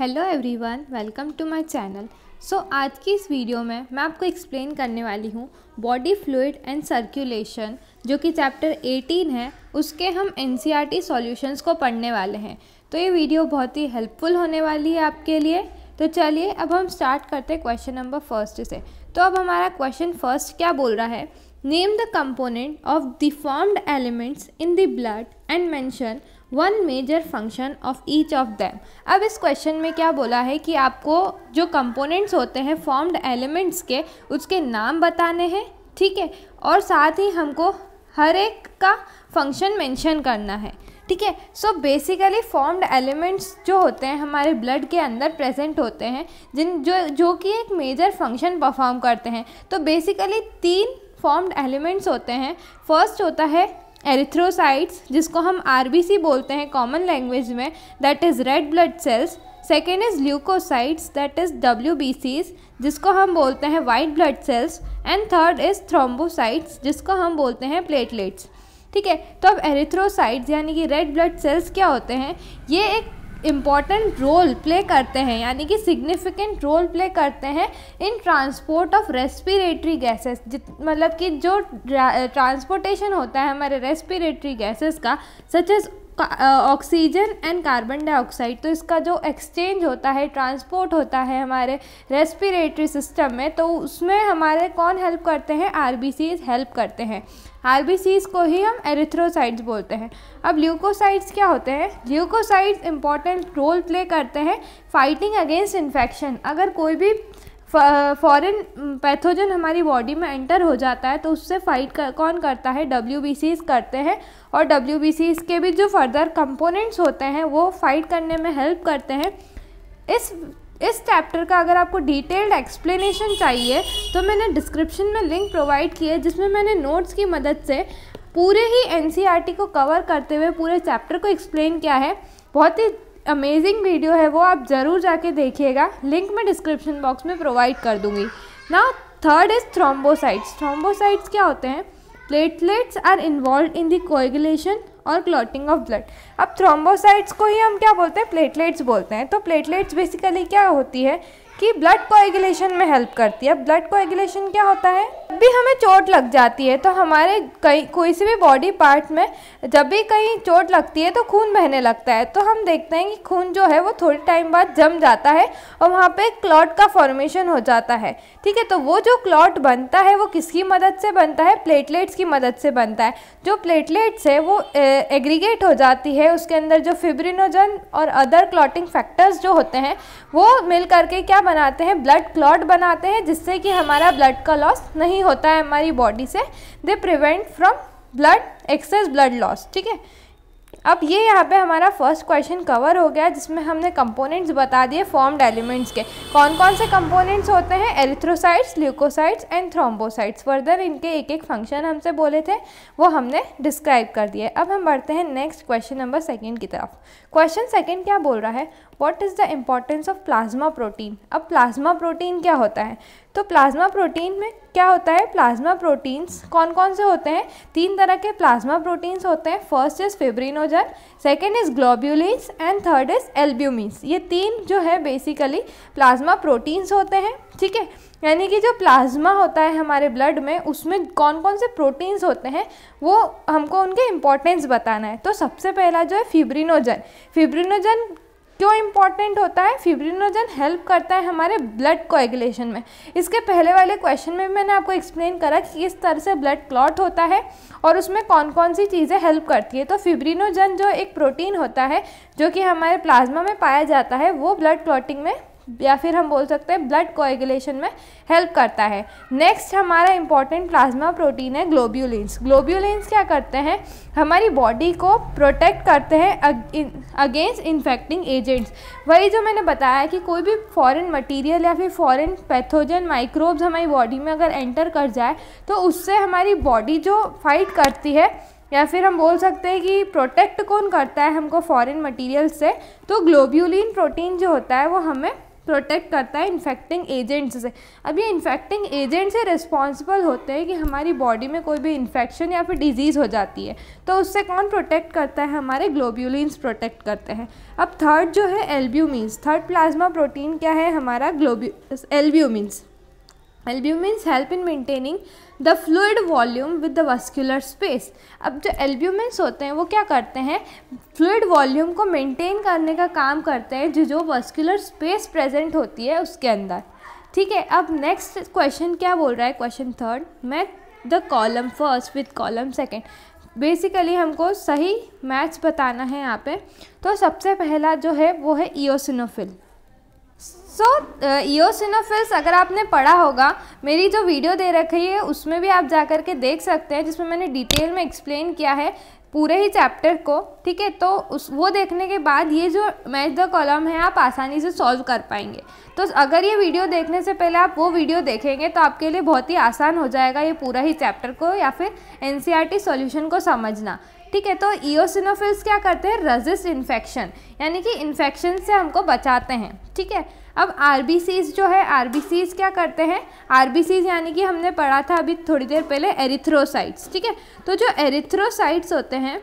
Hello everyone welcome to my channel so आज की इस वीडियो में मैं आपको एक्सप्लेन करने वाली हूँ बॉडी फ्लूड एंड सर्कुलेशन जो कि चैप्टर 18 है उसके हम एन सी सॉल्यूशंस को पढ़ने वाले हैं तो ये वीडियो बहुत ही हेल्पफुल होने वाली है आपके लिए तो चलिए अब हम स्टार्ट करते हैं क्वेश्चन नंबर फर्स्ट से तो अब हमारा क्वेश्चन फर्स्ट क्या बोल रहा है name the component of deformed elements in the blood and mention one major function of each of them अब इस क्वेश्चन में क्या बोला है कि आपको जो कंपोनेंट्स होते हैं फॉर्म्ड एलिमेंट्स के उसके नाम बताने हैं ठीक है और साथ ही हमको हर एक का फंक्शन मेंशन करना है ठीक है सो बेसिकली फॉर्म्ड एलिमेंट्स जो होते हैं हमारे ब्लड के अंदर प्रेजेंट होते हैं जिन जो जो कि एक मेजर फंक्शन परफॉर्म करते हैं तो बेसिकली तीन फॉर्म्ड एलिमेंट्स होते हैं फर्स्ट होता है एरिथ्रोसाइट्स जिसको हम आर बोलते हैं कॉमन लैंग्वेज में that is red blood cells second is leucocytes that is W जिसको हम बोलते हैं white blood cells and third is thrombocytes जिसको हम बोलते हैं प्लेटलेट्स ठीक है तो अब एरिथ्रोसाइट्स यानी कि रेड ब्लड सेल्स क्या होते हैं ये एक इम्पॉर्टेंट रोल प्ले करते हैं यानी कि सिग्निफिकेंट रोल प्ले करते हैं in transport of respiratory gases मतलब कि जो ट्रांसपोर्टेशन होता है हमारे रेस्पिरेटरी गैसेस का such as oxygen and carbon dioxide तो इसका जो एक्सचेंज होता है ट्रांसपोर्ट होता है हमारे रेस्पिरेटरी सिस्टम में तो उसमें हमारे कौन हेल्प करते हैं आर हेल्प करते हैं आर को ही हम एरिथ्रोसाइड्स बोलते हैं अब ल्यूकोसाइट्स क्या होते हैं ल्यूकोसाइड्स इंपॉर्टेंट रोल प्ले करते हैं फाइटिंग अगेंस्ट इन्फेक्शन अगर कोई भी फॉरेन पैथोजन हमारी बॉडी में एंटर हो जाता है तो उससे फाइट कर, कौन करता है डब्ल्यू करते हैं और डब्ल्यू के भी जो फर्दर कंपोनेंट्स होते हैं वो फाइट करने में हेल्प करते हैं इस इस चैप्टर का अगर आपको डिटेल्ड एक्सप्लेनेशन चाहिए तो मैंने डिस्क्रिप्शन में लिंक प्रोवाइड की है जिसमें मैंने नोट्स की मदद से पूरे ही एन e को कवर करते हुए पूरे चैप्टर को एक्सप्लेन किया है बहुत ही अमेजिंग वीडियो है वो आप ज़रूर जाके देखिएगा लिंक मैं डिस्क्रिप्शन बॉक्स में प्रोवाइड कर दूँगी ना थर्ड इज़ थ्रोम्बोसाइट्स थ्रोम्बोसाइट्स क्या होते हैं platelets are involve in the coagulation और क्लॉटिंग ऑफ ब्लड अब थ्रोम्बोसाइट्स को ही हम क्या बोलते हैं प्लेटलेट्स बोलते हैं तो प्लेटलेट्स बेसिकली क्या होती है कि ब्लड कोएगुलेशन में हेल्प करती है ब्लड कोएगुलेशन क्या होता है जब भी हमें चोट लग जाती है तो हमारे कई कोई से भी बॉडी पार्ट में जब भी कहीं चोट लगती है तो खून बहने लगता है तो हम देखते हैं कि खून जो है वो थोड़े टाइम बाद जम जाता है और वहाँ पे क्लॉट का फॉर्मेशन हो जाता है ठीक है तो वो जो क्लॉट बनता है वो किसकी मदद से बनता है प्लेटलेट्स की मदद से बनता है जो प्लेटलेट्स है वो एग्रीगेट हो जाती है उसके अंदर जो फिब्रिनोजन और अदर क्लॉटिंग फैक्टर्स जो होते हैं वो मिल करके क्या बनाते हैं ब्लड क्लॉट बनाते हैं जिससे कि हमारा ब्लड का लॉस नहीं होता है हमारी बॉडी से they prevent from blood excess blood loss ठीक है अब ये यहाँ पे हमारा फर्स्ट क्वेश्चन कवर हो गया जिसमें हमने कंपोनेंट्स बता दिए फॉर्म्ड एलिमेंट्स के कौन कौन से कंपोनेंट्स होते हैं erythrocytes leucocytes and thrombocytes further इनके एक एक फंक्शन हमसे बोले थे वो हमने डिस्क्राइब कर दिए अब हम बढ़ते हैं नेक्स्ट क्वेश्चन नंबर सेकेंड की तरफ क्वेश्चन सेकंड क्या बोल रहा है what is the importance of plasma protein अब प्लाज्मा प्रोटीन क्या होता है तो प्लाज्मा प्रोटीन में क्या होता है प्लाज्मा प्रोटीन्स कौन कौन से होते हैं तीन तरह के प्लाज्मा प्रोटीन्स होते हैं first is fibrinogen second is globulins and third is albumins ये तीन जो है बेसिकली प्लाज्मा प्रोटीन्स होते हैं ठीक है यानी कि जो प्लाज्मा होता है हमारे ब्लड में उसमें कौन कौन से प्रोटीन्स होते हैं वो हमको उनके इम्पोर्टेंस बताना है तो सबसे पहला जो है फिब्रिनोजन फिब्रिनोजन क्यों इम्पॉर्टेंट होता है फिब्रिनोजन हेल्प करता है हमारे ब्लड कोएगुलेशन में इसके पहले वाले क्वेश्चन में मैंने आपको एक्सप्लेन करा कि किस तरह से ब्लड क्लॉट होता है और उसमें कौन कौन सी चीज़ें हेल्प करती है तो फिब्रिनोजन जो एक प्रोटीन होता है जो कि हमारे प्लाज्मा में पाया जाता है वो ब्लड क्लॉटिंग में या फिर हम बोल सकते हैं ब्लड कोएगुलेशन में हेल्प करता है नेक्स्ट हमारा इंपॉर्टेंट प्लाज्मा प्रोटीन है ग्लोब्यूलिन्स ग्लोब्यूलिन्स क्या करते हैं हमारी बॉडी को प्रोटेक्ट करते हैं अगेंस्ट इन्फेक्टिंग एजेंट्स वही जो मैंने बताया कि कोई भी फॉरेन मटीरियल या फिर फॉरेन पैथोजन माइक्रोब्स हमारी बॉडी में अगर एंटर कर जाए तो उससे हमारी बॉडी जो फाइट करती है या फिर हम बोल सकते हैं कि प्रोटेक्ट कौन करता है हमको फॉरेन मटेरियल से तो ग्लोब्यूलिन प्रोटीन जो होता है वो हमें प्रोटेक्ट करता है इन्फेक्टिंग एजेंट्स से अब ये इन्फेक्टिंग एजेंट से रिस्पॉन्सिबल होते हैं कि हमारी बॉडी में कोई भी इन्फेक्शन या फिर डिजीज़ हो जाती है तो उससे कौन प्रोटेक्ट करता है हमारे ग्लोब्यूलिन्स प्रोटेक्ट करते हैं अब थर्ड जो है एल्ब्यूमिन्स थर्ड प्लाज्मा प्रोटीन क्या है हमारा ग्लोब्यू albumins albumins help in maintaining the fluid volume with the vascular space अब जो एल्ब्यूमेंस होते हैं वो क्या करते हैं फ्लूड वॉल्यूम को मेंटेन करने का काम करते हैं जो जो वस्क्यूलर स्पेस प्रेजेंट होती है उसके अंदर ठीक है अब नेक्स्ट क्वेश्चन क्या बोल रहा है question third match the column first with column second basically हमको सही मैच बताना है यहाँ पे तो सबसे पहला जो है वो है ईओसिनोफिल सो ईओसिनोफिल्स uh, अगर आपने पढ़ा होगा मेरी जो वीडियो दे रखी है उसमें भी आप जा कर के देख सकते हैं जिसमें मैंने डिटेल में एक्सप्लेन किया है पूरे ही चैप्टर को ठीक है तो उस वो देखने के बाद ये जो मैच द कॉलम है आप आसानी से सॉल्व कर पाएंगे तो अगर ये वीडियो देखने से पहले आप वो वीडियो देखेंगे तो आपके लिए बहुत ही आसान हो जाएगा ये पूरा ही चैप्टर को या फिर एन सी सोल्यूशन को समझना ठीक है तो ईओसिनोफिल्स क्या करते हैं रजिस्ट इन्फेक्शन यानी कि इन्फेक्शन से हमको बचाते हैं ठीक है अब आर जो है आर क्या करते हैं आर यानी कि हमने पढ़ा था अभी थोड़ी देर पहले एरिथ्रोसाइट्स ठीक है तो जो एरिथ्रोसाइट्स होते हैं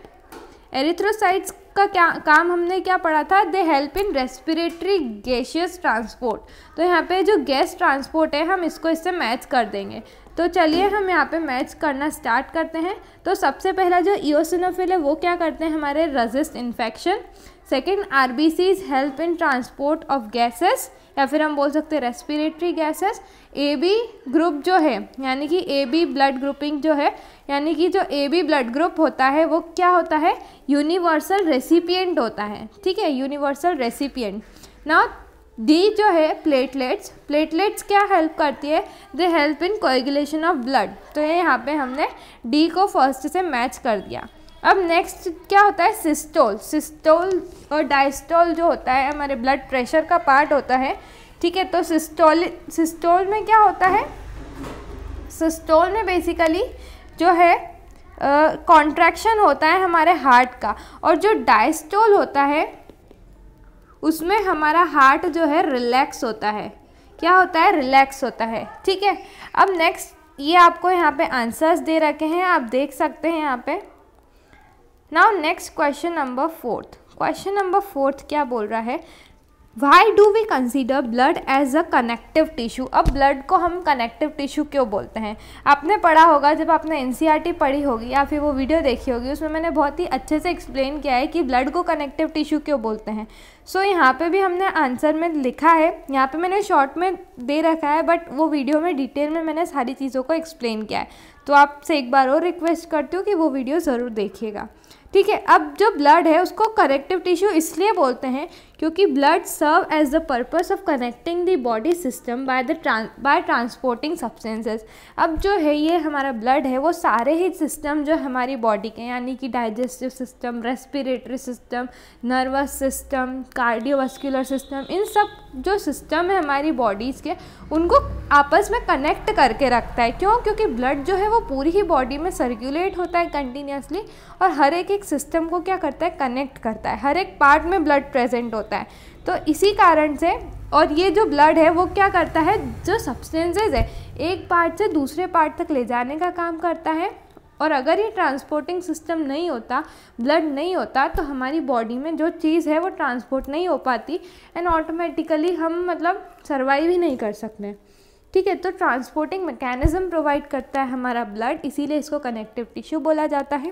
एरिथ्रोसाइट्स का क्या काम हमने क्या पढ़ा था they help in respiratory gaseous transport तो यहाँ पे जो गैस ट्रांसपोर्ट है हम इसको इससे मैच कर देंगे तो चलिए हम यहाँ पे मैच करना स्टार्ट करते हैं तो सबसे पहला जो ईओसिनोफिल है वो क्या करते हैं हमारे resist infection second are help in transport of gases या फिर हम बोल सकते हैं respiratory gases A B group जो है यानी कि ए बी ब्लड ग्रुपिंग जो है यानी कि जो ए बी ब्लड ग्रुप होता है वो क्या होता है यूनिवर्सल रेसिपियंट होता है ठीक है यूनिवर्सल रेसिपियंट ना डी जो है प्लेटलेट्स प्लेटलेट्स क्या हेल्प करती है they help in coagulation of blood तो ये यहाँ पे हमने डी को फर्स्ट से मैच कर दिया अब नेक्स्ट क्या होता है सिस्टोल सिस्टोल और डायस्टोल जो होता है हमारे ब्लड प्रेशर का पार्ट होता है ठीक है तो सिस्टोल सिस्टोल में क्या होता है सिस्टोल में बेसिकली जो है कॉन्ट्रैक्शन uh, होता है हमारे हार्ट का और जो डायस्टोल होता है उसमें हमारा हार्ट जो है रिलैक्स होता है क्या होता है रिलैक्स होता है ठीक है अब नेक्स्ट ये आपको यहाँ पे आंसर्स दे रखे हैं आप देख सकते हैं यहाँ पे now next question number fourth question number fourth क्या बोल रहा है why do we consider blood as a connective tissue अब ब्लड को हम कनेक्टिव टिश्यू क्यों बोलते हैं आपने पढ़ा होगा जब आपने एन सी आर टी पढ़ी होगी या फिर वो वीडियो देखी होगी उसमें मैंने बहुत ही अच्छे से एक्सप्लेन किया है कि ब्लड को कनेक्टिव टिश्यू क्यों बोलते हैं सो so, यहाँ पे भी हमने आंसर में लिखा है यहाँ पे मैंने शॉर्ट में दे रखा है बट वो वीडियो में डिटेल में मैंने सारी चीज़ों को एक्सप्लेन किया है तो आपसे एक बार और रिक्वेस्ट करती हूँ कि वो वीडियो ज़रूर देखिएगा ठीक है अब जो ब्लड है उसको करेक्टिव टिश्यू इसलिए बोलते हैं क्योंकि blood serve as the purpose of connecting the body system by the by transporting substances अब जो है ये हमारा ब्लड है वो सारे ही सिस्टम जो हमारी बॉडी के यानी कि digestive system respiratory system nervous system cardiovascular system इन सब जो सिस्टम है हमारी बॉडीज़ के उनको आपस में कनेक्ट करके रखता है क्यों क्योंकि ब्लड जो है वो पूरी ही बॉडी में सर्कुलेट होता है कंटिन्यूसली और हर एक एक सिस्टम को क्या करता है कनेक्ट करता है हर एक पार्ट में ब्लड प्रेजेंट होता है होता है तो इसी कारण से और ये जो ब्लड है वो क्या करता है जो सब्सटेंसेज है एक पार्ट से दूसरे पार्ट तक ले जाने का काम करता है और अगर ये ट्रांसपोर्टिंग सिस्टम नहीं होता ब्लड नहीं होता तो हमारी बॉडी में जो चीज़ है वो ट्रांसपोर्ट नहीं हो पाती एंड ऑटोमेटिकली हम मतलब सर्वाइव ही नहीं कर सकते ठीक है तो ट्रांसपोर्टिंग मैकेनिज़्म प्रोवाइड करता है हमारा ब्लड इसीलिए इसको कनेक्टिव टिश्यू बोला जाता है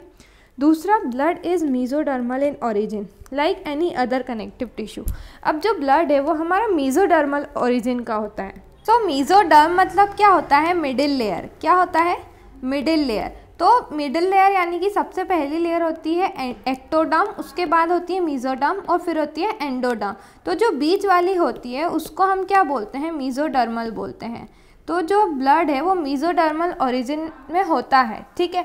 दूसरा blood is mesodermal in origin like any other connective tissue अब जो ब्लड है वो हमारा मीजोडर्मल ओरिजिन का होता है सो so, मीजोडर्म मतलब क्या होता है मिडिल लेयर क्या होता है मिडिल लेयर तो मिडिल लेयर यानी कि सबसे पहली लेयर होती है एक्टोडर्म उसके बाद होती है मीजोडर्म और फिर होती है एंडोडर्म तो जो बीच वाली होती है उसको हम क्या बोलते हैं मीजोडर्मल बोलते हैं तो जो ब्लड है वो मीजोडर्मल ओरिजिन में होता है ठीक है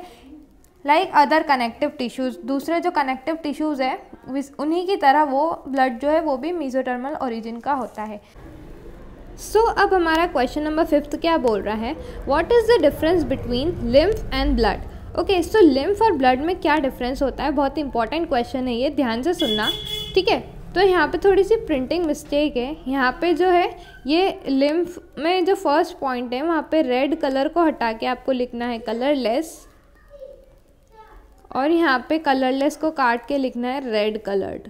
लाइक अदर कनेक्टिव टिश्यूज़ दूसरे जो कनेक्टिव टिश्यूज़ है उन्हीं की तरह वो ब्लड जो है वो भी मीजोटर्मल ओरिजिन का होता है सो so, अब हमारा क्वेश्चन नंबर फिफ्थ क्या बोल रहा है what is the difference between lymph and blood okay so lymph और ब्लड में क्या डिफरेंस होता है बहुत इंपॉर्टेंट क्वेश्चन है ये ध्यान से सुनना ठीक है तो यहाँ पे थोड़ी सी प्रिंटिंग मिस्टेक है यहाँ पे जो है ये लिम्फ में जो फर्स्ट पॉइंट है वहाँ पे रेड कलर को हटा के आपको लिखना है कलरलेस और यहाँ पे कलरलेस को काट के लिखना है रेड कलर्ड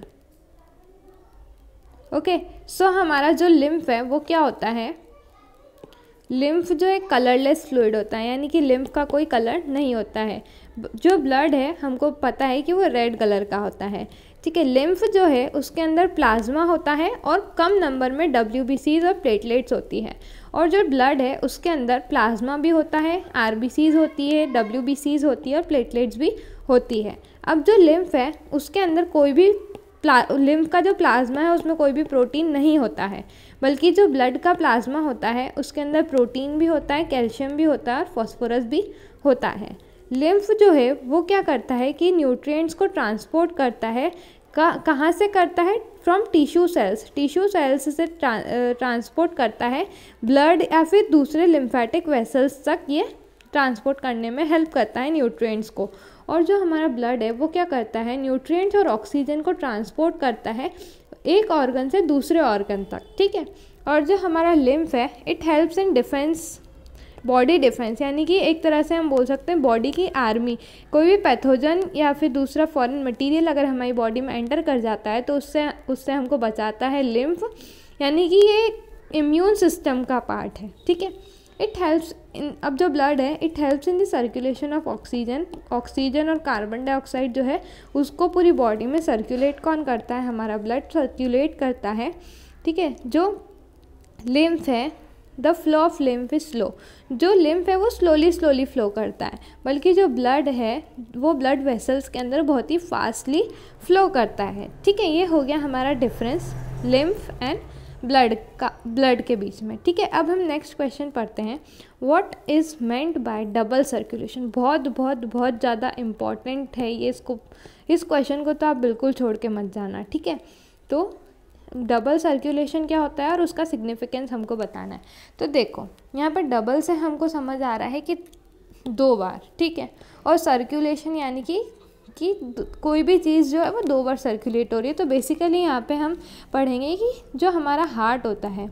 ओके सो हमारा जो लिम्फ है वो क्या होता है लिम्फ जो एक कलरलेस फ्लूड होता है यानी कि लिम्फ का कोई कलर नहीं होता है जो ब्लड है हमको पता है कि वो रेड कलर का होता है ठीक है लिम्फ जो है उसके अंदर प्लाज्मा होता है और कम नंबर में डब्ल्यू और प्लेटलेट्स होती है और जो ब्लड है उसके अंदर प्लाज्मा भी होता है आर होती है डब्ल्यू होती है और प्लेटलेट्स भी होती है अब जो लिम्फ है उसके अंदर कोई भी प्ला लिम्फ का जो प्लाज्मा है उसमें कोई भी प्रोटीन नहीं होता है बल्कि जो ब्लड का प्लाज्मा होता है उसके अंदर प्रोटीन भी होता है कैल्शियम भी होता है और फॉस्फोरस भी होता है लिम्फ जो है वो क्या करता है कि न्यूट्रिएंट्स को ट्रांसपोर्ट करता है का कहाँ से करता है from tissue cells tissue cells से ट्रा, ट्रांसपोर्ट करता है ब्लड या फिर दूसरे लिम्फेटिक वेसल्स तक ये ट्रांसपोर्ट करने में हेल्प करता है न्यूट्रिएंट्स को और जो हमारा ब्लड है वो क्या करता है न्यूट्रिएंट्स और ऑक्सीजन को ट्रांसपोर्ट करता है एक ऑर्गन से दूसरे ऑर्गन तक ठीक है और जो हमारा लिम्फ है it helps in defence body defence यानी कि एक तरह से हम बोल सकते हैं बॉडी की आर्मी कोई भी पैथोजन या फिर दूसरा फॉरेन मटेरियल अगर हमारी बॉडी में एंटर कर जाता है तो उससे उससे हमको बचाता है लिम्फ यानी कि ये इम्यून सिस्टम का पार्ट है ठीक है इट हेल्प्स इन अब जो ब्लड है it helps in the circulation of oxygen oxygen और कार्बन डाइऑक्साइड जो है उसको पूरी बॉडी में सर्कुलेट कौन करता है हमारा ब्लड सर्कुलेट करता है ठीक है जो लिम्फ है the flow of lymph is slow जो लिम्फ है वो स्लोली स्लोली फ्लो करता है बल्कि जो ब्लड है वो ब्लड वेसल्स के अंदर बहुत ही फास्टली फ्लो करता है ठीक है ये हो गया हमारा डिफरेंस लिम्फ एंड ब्लड का ब्लड के बीच में ठीक है अब हम नेक्स्ट क्वेश्चन पढ़ते हैं what is meant by double circulation बहुत बहुत बहुत ज़्यादा इम्पॉर्टेंट है ये इसको इस क्वेश्चन को तो आप बिल्कुल छोड़ के मत जाना ठीक है तो डबल सर्कुलेशन क्या होता है और उसका सिग्निफिकेंस हमको बताना है तो देखो यहाँ पर डबल से हमको समझ आ रहा है कि दो बार ठीक है और सर्कुलेशन यानी कि कि कोई भी चीज़ जो है वो दो बार सर्कुलेट हो रही है तो बेसिकली यहाँ पे हम पढ़ेंगे कि जो हमारा हार्ट होता है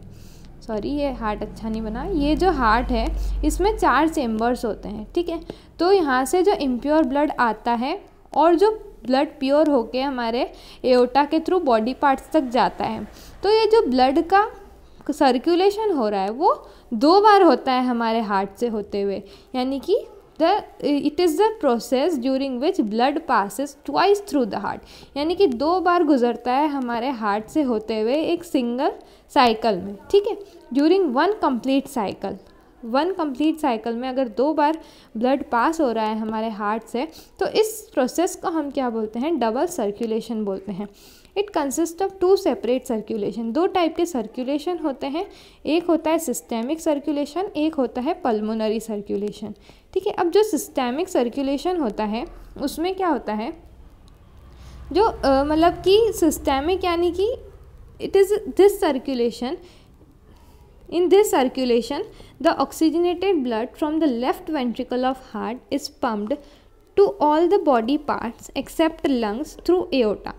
सॉरी ये हार्ट अच्छा नहीं बना ये जो हार्ट है इसमें चार चेम्बर्स होते हैं ठीक है तो यहाँ से जो इम्प्योर ब्लड आता है और जो ब्लड प्योर होके हमारे एओटा के थ्रू बॉडी पार्ट्स तक जाता है तो ये जो ब्लड का सर्कुलेशन हो रहा है वो दो बार होता है हमारे हार्ट से होते हुए यानी कि the it is the process during which blood passes twice through the heart यानी कि दो बार गुजरता है हमारे हार्ट से होते हुए एक सिंगल साइकिल में ठीक है during one complete cycle one complete cycle में अगर दो बार ब्लड पास हो रहा है हमारे हार्ट से तो इस प्रोसेस को हम क्या बोलते हैं डबल सर्कुलेशन बोलते हैं it consist of two separate circulation दो टाइप के सर्कुलेशन होते हैं एक होता है सिस्टेमिक सर्कुलेशन एक होता है पल्मोनरी सर्कुलेशन ठीक है अब जो सिस्टेमिक सर्कुलेशन होता है उसमें क्या होता है जो मतलब कि सिस्टेमिक यानी कि it is this circulation in this circulation the oxygenated blood from the left ventricle of heart is pumped to all the body parts except lungs through aorta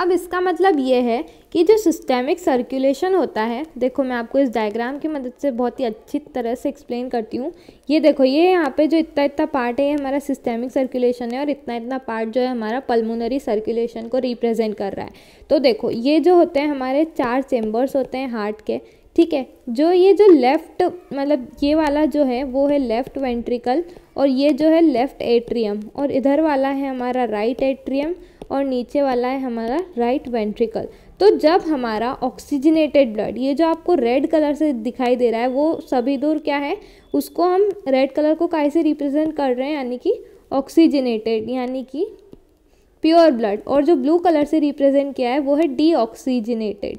अब इसका मतलब ये है कि जो सिस्टेमिक सर्कुलेशन होता है देखो मैं आपको इस डायग्राम की मदद से बहुत ही अच्छी तरह से एक्सप्लेन करती हूँ ये देखो ये यहाँ पे जो इतना इतना पार्ट है ये हमारा सिस्टेमिक सर्कुलेशन है और इतना इतना पार्ट जो है हमारा पल्मोनरी सर्कुलेशन को रिप्रेजेंट कर रहा है तो देखो ये जो होते हैं हमारे चार चेम्बर्स होते हैं हार्ट के ठीक है जो ये जो लेफ़्ट मतलब ये वाला जो है वो है लेफ़्ट वेंट्रिकल और ये जो है लेफ़्ट एट्रियम और इधर वाला है हमारा राइट एट्रियम और नीचे वाला है हमारा राइट वेंट्रिकल तो जब हमारा ऑक्सीजनेटेड ब्लड ये जो आपको रेड कलर से दिखाई दे रहा है वो सभी दूर क्या है उसको हम रेड कलर को कैसे रिप्रेजेंट कर रहे हैं यानी कि ऑक्सीजनेटेड यानी कि प्योर ब्लड और जो ब्लू कलर से रिप्रेजेंट किया है वो है डीऑक्सीजनेटेड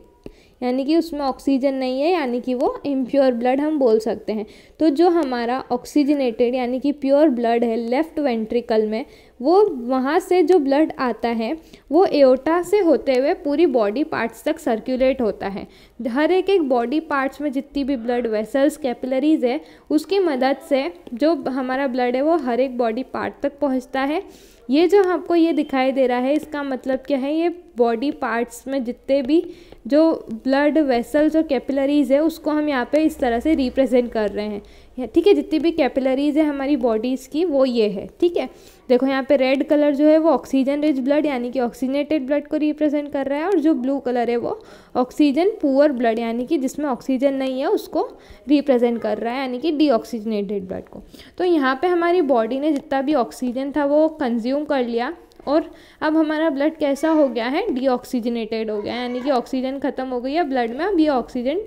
यानी कि उसमें ऑक्सीजन नहीं है यानी कि वो इम्प्योर ब्लड हम बोल सकते हैं तो जो हमारा ऑक्सीजनेटेड यानी कि प्योर ब्लड है लेफ़्ट वेंट्रिकल में वो वहाँ से जो ब्लड आता है वो एओटा से होते हुए पूरी बॉडी पार्ट्स तक सर्कुलेट होता है हर एक एक बॉडी पार्ट्स में जितनी भी ब्लड वेसल्स कैपिलरीज है उसकी मदद से जो हमारा ब्लड है वो हर एक बॉडी पार्ट तक पहुँचता है ये जो हमको ये दिखाई दे रहा है इसका मतलब क्या है ये बॉडी पार्ट्स में जितने भी जो ब्लड वेसल्स और कैपिलरीज़ है उसको हम यहाँ पे इस तरह से रिप्रेजेंट कर रहे हैं ठीक है जितनी भी कैपिलरीज़ है हमारी बॉडीज़ की वो ये है ठीक है देखो यहाँ पे रेड कलर जो है वो ऑक्सीजन रिच ब्लड यानी कि ऑक्सीजनेटेड ब्लड को रिप्रेजेंट कर रहा है और जो ब्लू कलर है वो ऑक्सीजन पुअर ब्लड यानी कि जिसमें ऑक्सीजन नहीं है उसको रिप्रेजेंट कर रहा है यानी कि ऑक्सीजनेटेड ब्लड को तो यहाँ पर हमारी बॉडी ने जितना भी ऑक्सीजन था वो कंज्यूम कर लिया और अब हमारा ब्लड कैसा हो गया है डीऑक्सीजनेटेड हो गया यानी कि ऑक्सीजन ख़त्म हो गई है ब्लड में अब ये ऑक्सीजन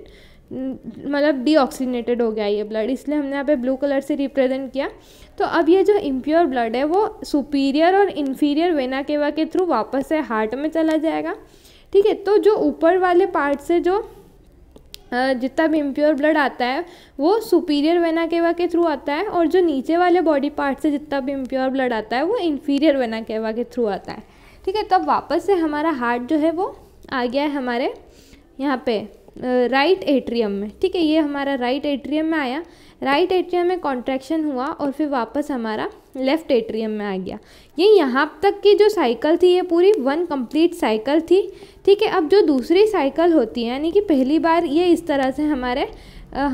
मतलब डीऑक्सीजनेटेड हो गया ये ब्लड इसलिए हमने यहाँ पे ब्लू कलर से रिप्रेजेंट किया तो अब ये जो इम्प्योर ब्लड है वो सुपीरियर और इन्फीरियर वेना केवा के थ्रू वापस से हार्ट में चला जाएगा ठीक है तो जो ऊपर वाले पार्ट से जो जितना भी इम्प्योर ब्लड आता है वो सुपीरियर वेना केवा के थ्रू आता है और जो नीचे वाले बॉडी पार्ट से जितना भी इम्प्योर ब्लड आता है वो इन्फीरियर वेना केवा के थ्रू आता है ठीक है तब वापस से हमारा हार्ट जो है वो आ गया है हमारे यहाँ पे राइट एट्रियम में ठीक है ये हमारा राइट एट्रियम में आया राइट एट्रियम में कॉन्ट्रैक्शन हुआ और फिर वापस हमारा लेफ़्ट एट्रियम में आ गया ये यहाँ तक की जो साइकिल थी ये पूरी वन कंप्लीट साइकिल थी ठीक है अब जो दूसरी साइकिल होती है यानी कि पहली बार ये इस तरह से हमारे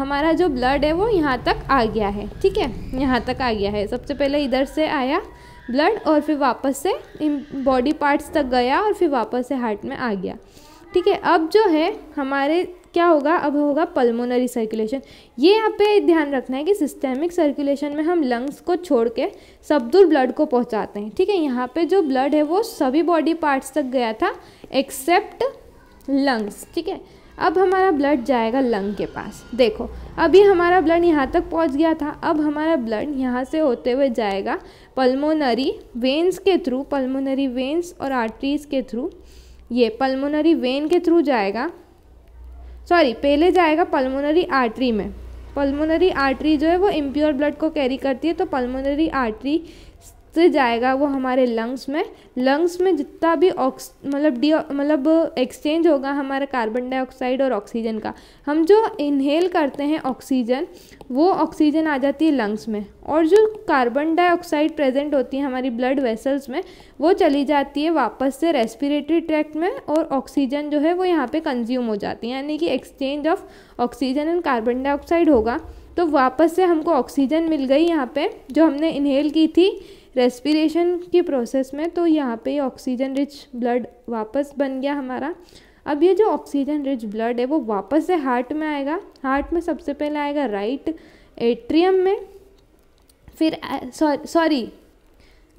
हमारा जो ब्लड है वो यहाँ तक आ गया है ठीक है यहाँ तक आ गया है सबसे पहले इधर से आया ब्लड और फिर वापस से बॉडी पार्ट्स तक गया और फिर वापस से हार्ट में आ गया ठीक है अब जो है हमारे क्या होगा अब होगा पल्मोनरी सर्कुलेशन ये यहाँ पे ध्यान रखना है कि सिस्टेमिक सर्कुलेशन में हम लंग्स को छोड़ के सब दूर ब्लड को पहुँचाते हैं ठीक है यहाँ पे जो ब्लड है वो सभी बॉडी पार्ट्स तक गया था एक्सेप्ट लंग्स ठीक है अब हमारा ब्लड जाएगा लंग के पास देखो अभी हमारा ब्लड यहाँ तक पहुँच गया था अब हमारा ब्लड यहाँ से होते हुए जाएगा पल्मोनरी वेंस के थ्रू पल्मोनरी वेंस और आर्टरीज के थ्रू ये पल्मोनरी वेन के थ्रू जाएगा सॉरी पहले जाएगा पल्मोनरी आर्टरी में पल्मोनरी आर्टरी जो है वो इम्प्योर ब्लड को कैरी करती है तो पल्मोनरी आर्टरी से जाएगा वो हमारे लंग्स में लंग्स में जितना भी ऑक्स मतलब डी मतलब एक्सचेंज होगा हमारा कार्बन डाइऑक्साइड और ऑक्सीजन का हम जो इनहेल करते हैं ऑक्सीजन वो ऑक्सीजन आ जाती है लंग्स में और जो कार्बन डाइऑक्साइड प्रेजेंट होती है हमारी ब्लड वेसल्स में वो चली जाती है वापस से रेस्पिरेटरी ट्रैक्ट में और ऑक्सीजन जो है वो यहाँ पर कंज्यूम हो जाती है यानी कि exchange of oxygen and carbon dioxide होगा तो वापस से हमको ऑक्सीजन मिल गई यहाँ पर जो हमने इनहेल की थी रेस्पिरेशन की प्रोसेस में तो यहाँ पे ऑक्सीजन रिच ब्लड वापस बन गया हमारा अब ये जो ऑक्सीजन रिच ब्लड है वो वापस से हार्ट में आएगा हार्ट में सबसे पहले आएगा राइट एट्रियम में फिर सॉरी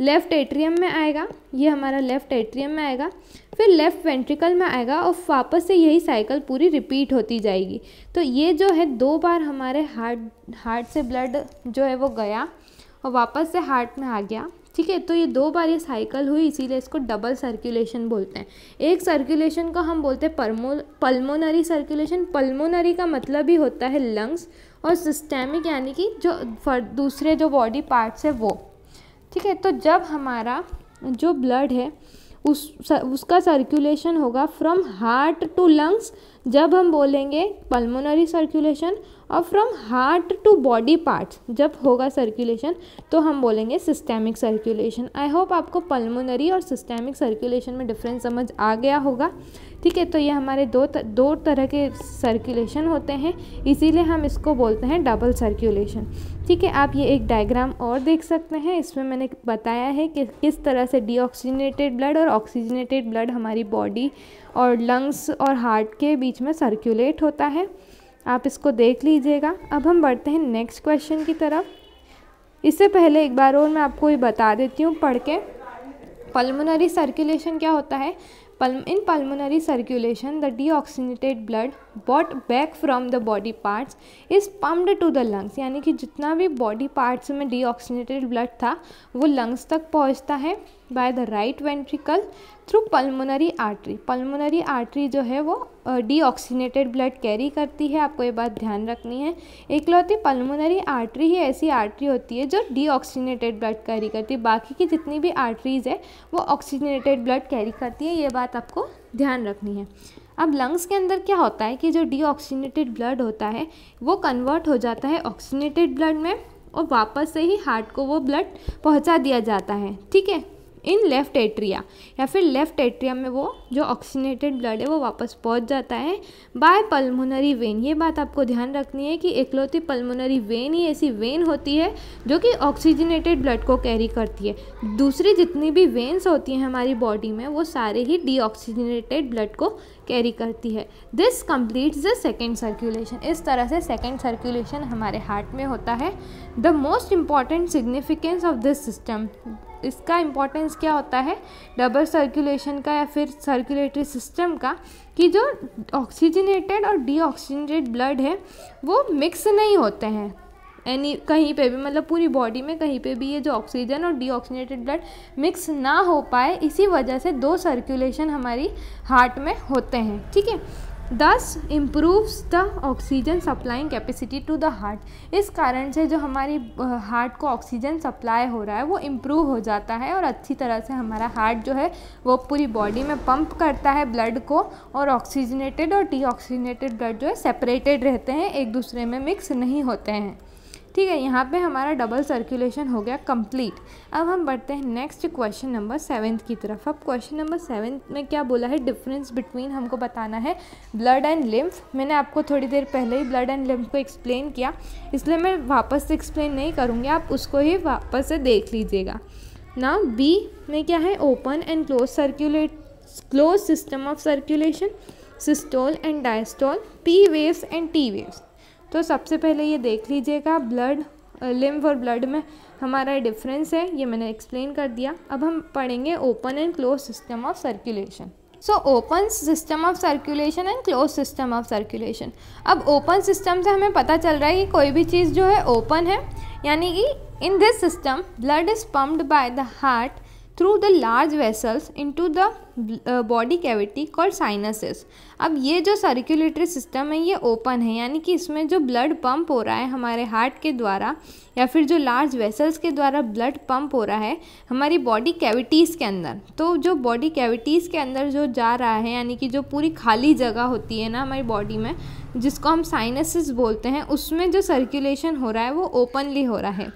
लेफ़्ट एट्रियम में आएगा ये हमारा लेफ़्ट एट्रियम में आएगा फिर लेफ़्ट वेंट्रिकल में आएगा और वापस से यही साइकिल पूरी रिपीट होती जाएगी तो ये जो है दो बार हमारे हार्ट हार्ट से ब्लड जो है वो गया और वापस से हार्ट में आ गया ठीक है तो ये दो बार ये साइकिल हुई इसीलिए इसको डबल सर्कुलेशन बोलते हैं एक सर्कुलेशन को हम बोलते हैं परमो पल्मोनरी सर्कुलेशन पल्मोनरी का मतलब ही होता है लंग्स और सिस्टेमिक यानी कि जो दूसरे जो बॉडी पार्ट्स है वो ठीक है तो जब हमारा जो ब्लड है उस उसका सर्कुलेशन होगा फ्रॉम हार्ट टू लंग्स जब हम बोलेंगे पल्मोनरी सर्कुलेशन और from heart to body parts जब होगा सर्कुलेशन तो हम बोलेंगे सिस्टेमिक सर्कुलेशन आई होप आपको पल्मोनरी और सिस्टेमिक सर्कुलेशन में डिफरेंस समझ आ गया होगा ठीक है तो ये हमारे दो तर, दो तरह के सर्कुलेशन होते हैं इसीलिए हम इसको बोलते हैं डबल सर्कुलेशन ठीक है आप ये एक डायग्राम और देख सकते हैं इसमें मैंने बताया है कि किस तरह से डीऑक्सीजनेटेड ब्लड और ऑक्सीजनेटेड ब्लड हमारी बॉडी और लंग्स और हार्ट के बीच में सर्कुलेट होता है आप इसको देख लीजिएगा अब हम बढ़ते हैं नेक्स्ट क्वेश्चन की तरफ इससे पहले एक बार और मैं आपको ये बता देती हूँ पढ़ के पल्मोनरी सर्कुलेशन क्या होता है in pulmonary circulation the deoxygenated blood bought back from the body parts is pumped to the lungs यानी कि जितना भी बॉडी पार्ट्स में डीऑक्सीनेटेड ब्लड था वो लंग्स तक पहुँचता है by the right ventricle through pulmonary artery pulmonary artery जो है वो डीऑक्सीनेटेड ब्लड कैरी करती है आपको ये बात ध्यान रखनी है एक एकलौती पल्मोनरी आर्टरी ही ऐसी आर्टरी होती है जो डीऑक्सीनेटेड ब्लड कैरी करती है बाकी की जितनी भी आर्टरीज है वो ऑक्सीजनेटेड ब्लड कैरी करती है ये बात आपको ध्यान रखनी है अब लंग्स के अंदर क्या होता है कि जो डीऑक्सीनेटेड ब्लड होता है वो कन्वर्ट हो जाता है ऑक्सीनेटेड ब्लड में और वापस से ही हार्ट को वो ब्लड पहुंचा दिया जाता है ठीक है इन लेफ़्ट एट्रिया या फिर लेफ़्ट एट्रिया में वो जो ऑक्सीनेटेड ब्लड है वो वापस पहुंच जाता है बाय पल्मोनरी वेन ये बात आपको ध्यान रखनी है कि एकलौती पल्मोनरी वेन ही ऐसी वेन होती है जो कि ऑक्सीजनेटेड ब्लड को कैरी करती है दूसरी जितनी भी वेन्स होती हैं हमारी बॉडी में वो सारे ही डीऑक्सीजनेटेड ब्लड को कैरी करती है this completes the second circulation इस तरह से सेकेंड सर्कुलेशन हमारे हार्ट में होता है the most important significance of this system इसका इम्पोर्टेंस क्या होता है डबल सर्कुलेशन का या फिर सर्कुलेटरी सिस्टम का कि जो ऑक्सीजनेटेड और डीऑक्सीजनेटेड ब्लड है वो मिक्स नहीं होते हैं एनी कहीं पे भी मतलब पूरी बॉडी में कहीं पे भी ये जो ऑक्सीजन और डीऑक्सीजनेटेड ब्लड मिक्स ना हो पाए इसी वजह से दो सर्कुलेशन हमारी हार्ट में होते हैं ठीक है this improves the oxygen supplying capacity to the heart इस कारण से जो हमारी हार्ट को ऑक्सीजन सप्लाई हो रहा है वो इम्प्रूव हो जाता है और अच्छी तरह से हमारा हार्ट जो है वो पूरी बॉडी में पंप करता है ब्लड को और ऑक्सीजनेटेड और ऑक्सीजनेटेड ब्लड जो है सेपरेटेड रहते हैं एक दूसरे में मिक्स नहीं होते हैं ठीक है यहाँ पे हमारा डबल सर्कुलेशन हो गया कंप्लीट अब हम बढ़ते हैं नेक्स्ट क्वेश्चन नंबर सेवन की तरफ अब क्वेश्चन नंबर सेवन में क्या बोला है डिफरेंस बिटवीन हमको बताना है ब्लड एंड लिम्फ मैंने आपको थोड़ी देर पहले ही ब्लड एंड लिम्फ को एक्सप्लेन किया इसलिए मैं वापस से एक्सप्लेन नहीं करूँगी आप उसको ही वापस से देख लीजिएगा ना बी में क्या है open and close circulate close system of circulation systole and diastole P waves and T waves तो सबसे पहले ये देख लीजिएगा ब्लड लिम्ब uh, और ब्लड में हमारा डिफरेंस है ये मैंने एक्सप्लेन कर दिया अब हम पढ़ेंगे open and close system of circulation so open system of circulation and close system of circulation अब ओपन सिस्टम से हमें पता चल रहा है कि कोई भी चीज़ जो है ओपन है यानी कि in this system blood is pumped by the heart through the large vessels into the body cavity call sinuses अब ये जो सर्कुलेटरी सिस्टम है ये ओपन है यानी कि इसमें जो ब्लड पम्प हो रहा है हमारे हार्ट के द्वारा या फिर जो लार्ज वेसल्स के द्वारा ब्लड पम्प हो रहा है हमारी बॉडी कैविटीज़ के अंदर तो जो बॉडी कैविटीज़ के अंदर जो जा रहा है यानी कि जो पूरी खाली जगह होती है ना हमारी बॉडी में जिसको हम साइनसिस बोलते हैं उसमें जो सर्कुलेशन हो रहा है वो ओपनली हो रहा है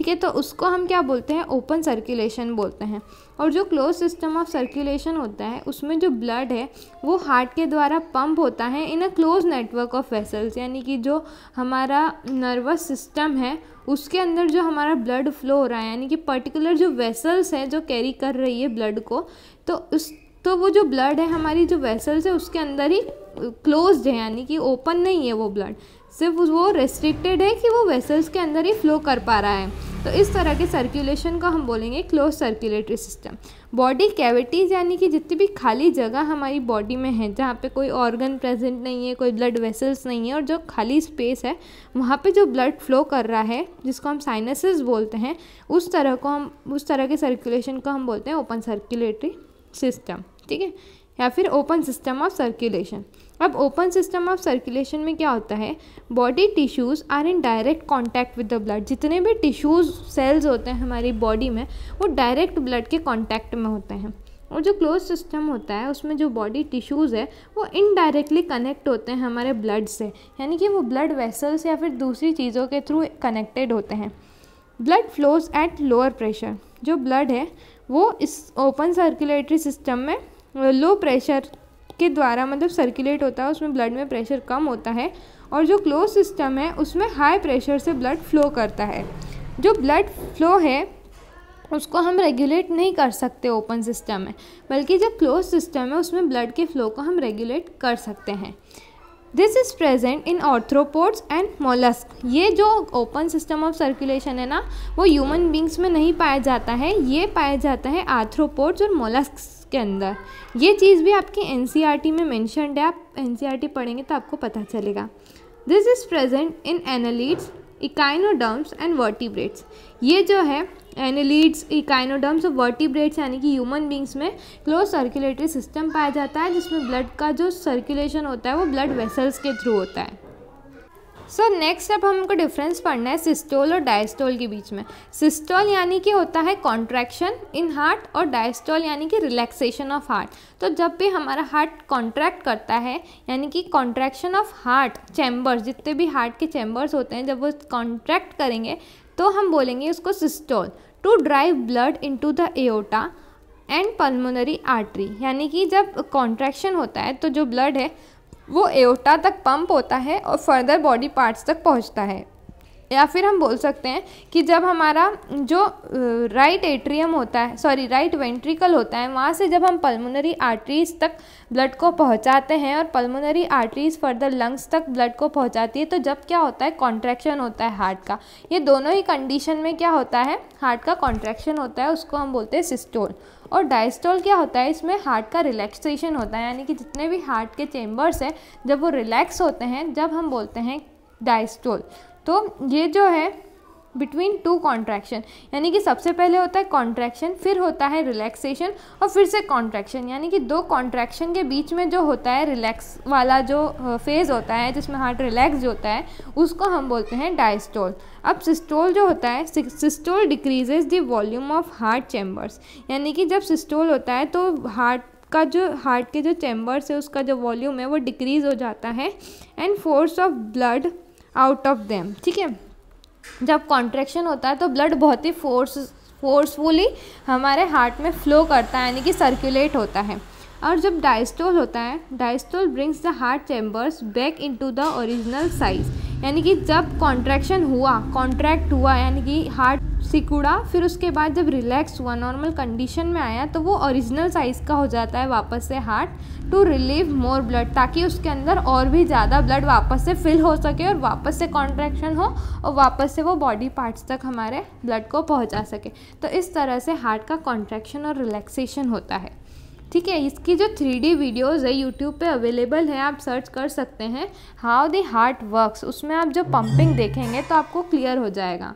ठीक है तो उसको हम क्या बोलते हैं ओपन सर्कुलेशन बोलते हैं और जो क्लोज सिस्टम ऑफ सर्कुलेशन होता है उसमें जो ब्लड है वो हार्ट के द्वारा पंप होता है in a close network of vessels यानी कि जो हमारा नर्वस सिस्टम है उसके अंदर जो हमारा ब्लड फ्लो हो रहा है यानी कि पर्टिकुलर जो वेसल्स है जो कैरी कर रही है ब्लड को तो उस तो वो जो ब्लड है हमारी जो वेसल्स है उसके अंदर ही क्लोज है यानी कि ओपन नहीं है वो ब्लड सिर्फ वो रेस्ट्रिक्टेड है कि वो वेसल्स के अंदर ही फ्लो कर पा रहा है तो इस तरह के सर्कुलेशन को हम बोलेंगे close circulatory system body cavities यानी कि जितनी भी खाली जगह हमारी बॉडी में है जहाँ पे कोई ऑर्गन प्रेजेंट नहीं है कोई ब्लड वेसल्स नहीं है और जो खाली स्पेस है वहाँ पे जो ब्लड फ्लो कर रहा है जिसको हम साइनसिस बोलते हैं उस तरह को हम उस तरह के सर्कुलेशन को हम बोलते हैं ओपन सर्कुलेटरी सिस्टम ठीक है या फिर ओपन सिस्टम ऑफ सर्कुलेशन अब ओपन सिस्टम ऑफ सर्कुलेशन में क्या होता है body tissues are in direct contact with the blood जितने भी टिश्यूज़ सेल्स होते हैं हमारी बॉडी में वो डायरेक्ट ब्लड के कांटेक्ट में होते हैं और जो क्लोज सिस्टम होता है उसमें जो बॉडी टिश्यूज़ है वो इनडायरेक्टली कनेक्ट होते हैं हमारे ब्लड से यानी कि वो ब्लड वेसल्स या फिर दूसरी चीज़ों के थ्रू कनेक्टेड होते हैं blood flows at lower pressure जो ब्लड है वो इस ओपन सर्कुलेटरी सिस्टम में लो प्रेशर के द्वारा मतलब सर्कुलेट होता है उसमें ब्लड में प्रेशर कम होता है और जो क्लोज सिस्टम है उसमें हाई प्रेशर से ब्लड फ्लो करता है जो ब्लड फ्लो है उसको हम रेगुलेट नहीं कर सकते ओपन सिस्टम में बल्कि जो क्लोज सिस्टम है उसमें ब्लड के फ्लो को हम रेगुलेट कर सकते हैं this is present in arthropods and mollusc ये जो ओपन सिस्टम ऑफ सर्कुलेशन है ना वो ह्यूमन बींग्स में नहीं पाया जाता है ये पाया जाता है आर्थ्रोपोड्स और मोलस्क के अंदर ये चीज़ भी आपकी एन e में मैंशनड है आप एन e पढ़ेंगे तो आपको पता चलेगा this is present in annelids echinoderms and vertebrates ये जो है एनिलीड्स इकाइनोडम्स और वर्टिब्रेट्स यानी कि ह्यूमन बींग्स में क्लोज सर्कुलेटरी सिस्टम पाया जाता है जिसमें ब्लड का जो सर्कुलेशन होता है वो ब्लड वेसल्स के थ्रू होता है सो so, नेक्स्ट अब हमको डिफरेंस पढ़ना है सिस्टोल और डायस्टोल के बीच में सिस्टोल यानी कि होता है कॉन्ट्रैक्शन इन हार्ट और डायस्टोल यानी कि रिलैक्सेशन ऑफ हार्ट तो जब भी हमारा हार्ट कॉन्ट्रैक्ट करता है यानी कि कॉन्ट्रैक्शन ऑफ हार्ट चैम्बर्स जितने भी हार्ट के चैम्बर्स होते हैं जब वो कॉन्ट्रैक्ट करेंगे तो हम बोलेंगे उसको systole to drive blood in the aorta and pulmonary artery यानी कि जब कॉन्ट्रैक्शन होता है तो जो ब्लड है वो एओटा तक पंप होता है और फर्दर बॉडी पार्ट्स तक पहुंचता है या फिर हम बोल सकते हैं कि जब हमारा जो राइट एट्रियम होता है सॉरी राइट वेंट्रिकल होता है वहाँ से जब हम पल्मोनरी आर्टरीज तक ब्लड को पहुँचाते हैं और पल्मोनरी आर्टरीज फर्दर लंग्स तक ब्लड को पहुँचाती है तो जब क्या होता है कॉन्ट्रैक्शन होता है हार्ट का ये दोनों ही कंडीशन में क्या होता है हार्ट का कॉन्ट्रैक्शन होता है उसको हम बोलते हैं सिस्टोल और डायस्टोल क्या होता है इसमें हार्ट का रिलैक्सेशन होता है यानी कि जितने भी हार्ट के चेम्बर्स हैं जब वो रिलैक्स होते हैं जब हम बोलते हैं डायस्टोल तो ये जो है बिटवीन टू कॉन्ट्रैक्शन यानी कि सबसे पहले होता है कॉन्ट्रैक्शन फिर होता है रिलैक्सेशन और फिर से कॉन्ट्रैक्शन यानी कि दो कॉन्ट्रैक्शन के बीच में जो होता है रिलैक्स वाला जो फेज़ होता है जिसमें हार्ट रिलैक्स होता है उसको हम बोलते हैं डायस्टोल अब सिस्टोल जो होता है systole decreases the volume of heart chambers यानी कि जब सिस्टोल होता है तो हार्ट का जो हार्ट के जो चैम्बर्स है उसका जो वॉल्यूम है वो डिक्रीज़ हो जाता है and force of blood out of them ठीक है जब कॉन्ट्रेक्शन होता है तो ब्लड बहुत ही फोर्स फोर्सफुली हमारे हार्ट में फ्लो करता है यानी कि सर्कुलेट होता है और जब डायस्टोल होता है diastole brings the heart chambers back into the original size यानी कि जब कॉन्ट्रैक्शन हुआ कॉन्ट्रैक्ट हुआ यानी कि हार्ट सिकुड़ा फिर उसके बाद जब रिलैक्स हुआ नॉर्मल कंडीशन में आया तो वो ओरिजिनल साइज़ का हो जाता है वापस से heart to relieve more blood ताकि उसके अंदर और भी ज़्यादा ब्लड वापस से फिल हो सके और वापस से कॉन्ट्रैक्शन हो और वापस से वो बॉडी पार्ट्स तक हमारे ब्लड को पहुँचा सके तो इस तरह से हार्ट का कॉन्ट्रैक्शन और रिलैक्सेशन होता है ठीक है इसकी जो थ्री डी वीडियोज़ है यूट्यूब पे अवेलेबल है आप सर्च कर सकते हैं हाउ दी हार्ट वर्क्स उसमें आप जो पंपिंग देखेंगे तो आपको क्लियर हो जाएगा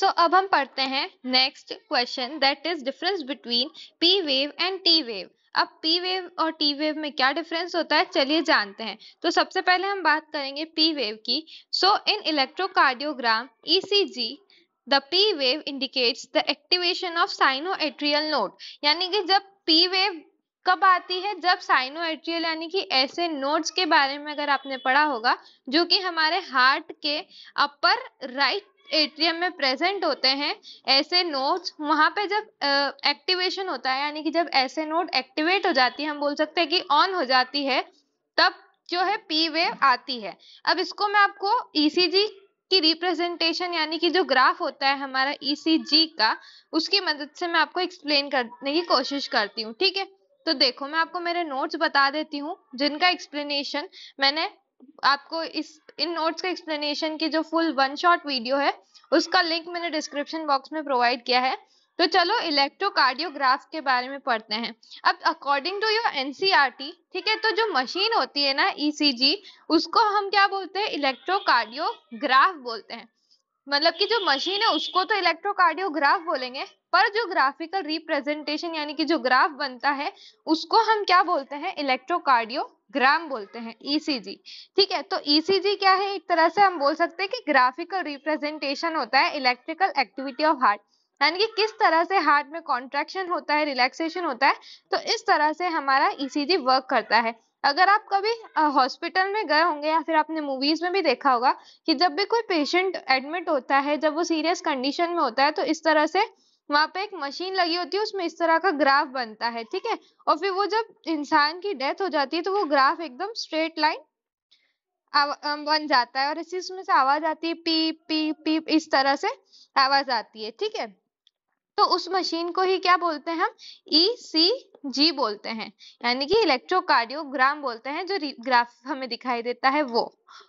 सो so, अब हम पढ़ते हैं next question that is difference between P wave and T wave अब पी वेव और टी वेव में क्या डिफरेंस होता है चलिए जानते हैं तो सबसे पहले हम बात करेंगे पी वेव की so in electrocardiogram ECG the P wave indicates the activation of sino atrial node यानी कि जब पी वेव कब आती है जब साइनो एट्रियल यानी कि ऐसे नोट्स के बारे में अगर आपने पढ़ा होगा जो कि हमारे हार्ट के अपर राइट एट्रियम में प्रेजेंट होते हैं ऐसे नोड्स वहाँ पे जब एक्टिवेशन होता है यानी कि जब ऐसे नोड एक्टिवेट हो जाती है हम बोल सकते हैं कि ऑन हो जाती है तब जो है पी वेव आती है अब इसको मैं आपको ईसीजी e की रिप्रेजेंटेशन यानी कि जो ग्राफ होता है हमारा ईसीजी e का उसकी मदद से मैं आपको एक्सप्लेन करने की कोशिश करती हूँ ठीक है तो देखो मैं आपको मेरे नोट्स बता देती हूँ जिनका एक्सप्लेनेशन मैंने आपको इस इन नोट्स का एक्सप्लेनेशन की जो फुल वन शॉट वीडियो है उसका लिंक मैंने डिस्क्रिप्शन बॉक्स में प्रोवाइड किया है तो चलो इलेक्ट्रोकार्डियोग्राफ के बारे में पढ़ते हैं अब अकॉर्डिंग टू योर एनसीआर ठीक है तो जो मशीन होती है ना ईसीजी e उसको हम क्या बोलते हैं इलेक्ट्रोकार्डियोग्राफ बोलते हैं मतलब कि जो मशीन है उसको तो इलेक्ट्रोकार्डियोग्राफ बोलेंगे पर जो ग्राफिकल रिप्रेजेंटेशन यानी कि जो ग्राफ बनता है उसको हम क्या बोलते हैं इलेक्ट्रोकार्डियो ग्राम बोलते हैं ईसीजी e ठीक है तो ईसीजी e क्या है एक तरह से हम बोल सकते हैं कि ग्राफिकल रिप्रेजेंटेशन होता है इलेक्ट्रिकल एक्टिविटी ऑफ हार्ट यानी कि किस तरह से हार्ट में कॉन्ट्रेक्शन होता है रिलैक्सेशन होता है तो इस तरह से हमारा ईसीजी e वर्क करता है अगर आप कभी हॉस्पिटल में गए होंगे या फिर आपने मूवीज में भी देखा होगा कि जब भी कोई पेशेंट एडमिट होता है जब वो सीरियस कंडीशन में होता है तो इस तरह से वहां पे एक मशीन लगी होती है उसमें इस तरह का ग्राफ बनता है ठीक है और फिर वो जब इंसान की डेथ हो जाती है तो वो ग्राफ एकदम स्ट्रेट लाइन बन जाता है और इसी उसमें से आवाज आती है पी पी पी इस तरह से आवाज आती है ठीक है तो उस मशीन को ही क्या बोलते हैं ई सी जी बोलते हैं यानी कि इलेक्ट्रोकार्डियोग्राम बोलते हैं जो ग्राफ हमें दिखाई देता है वो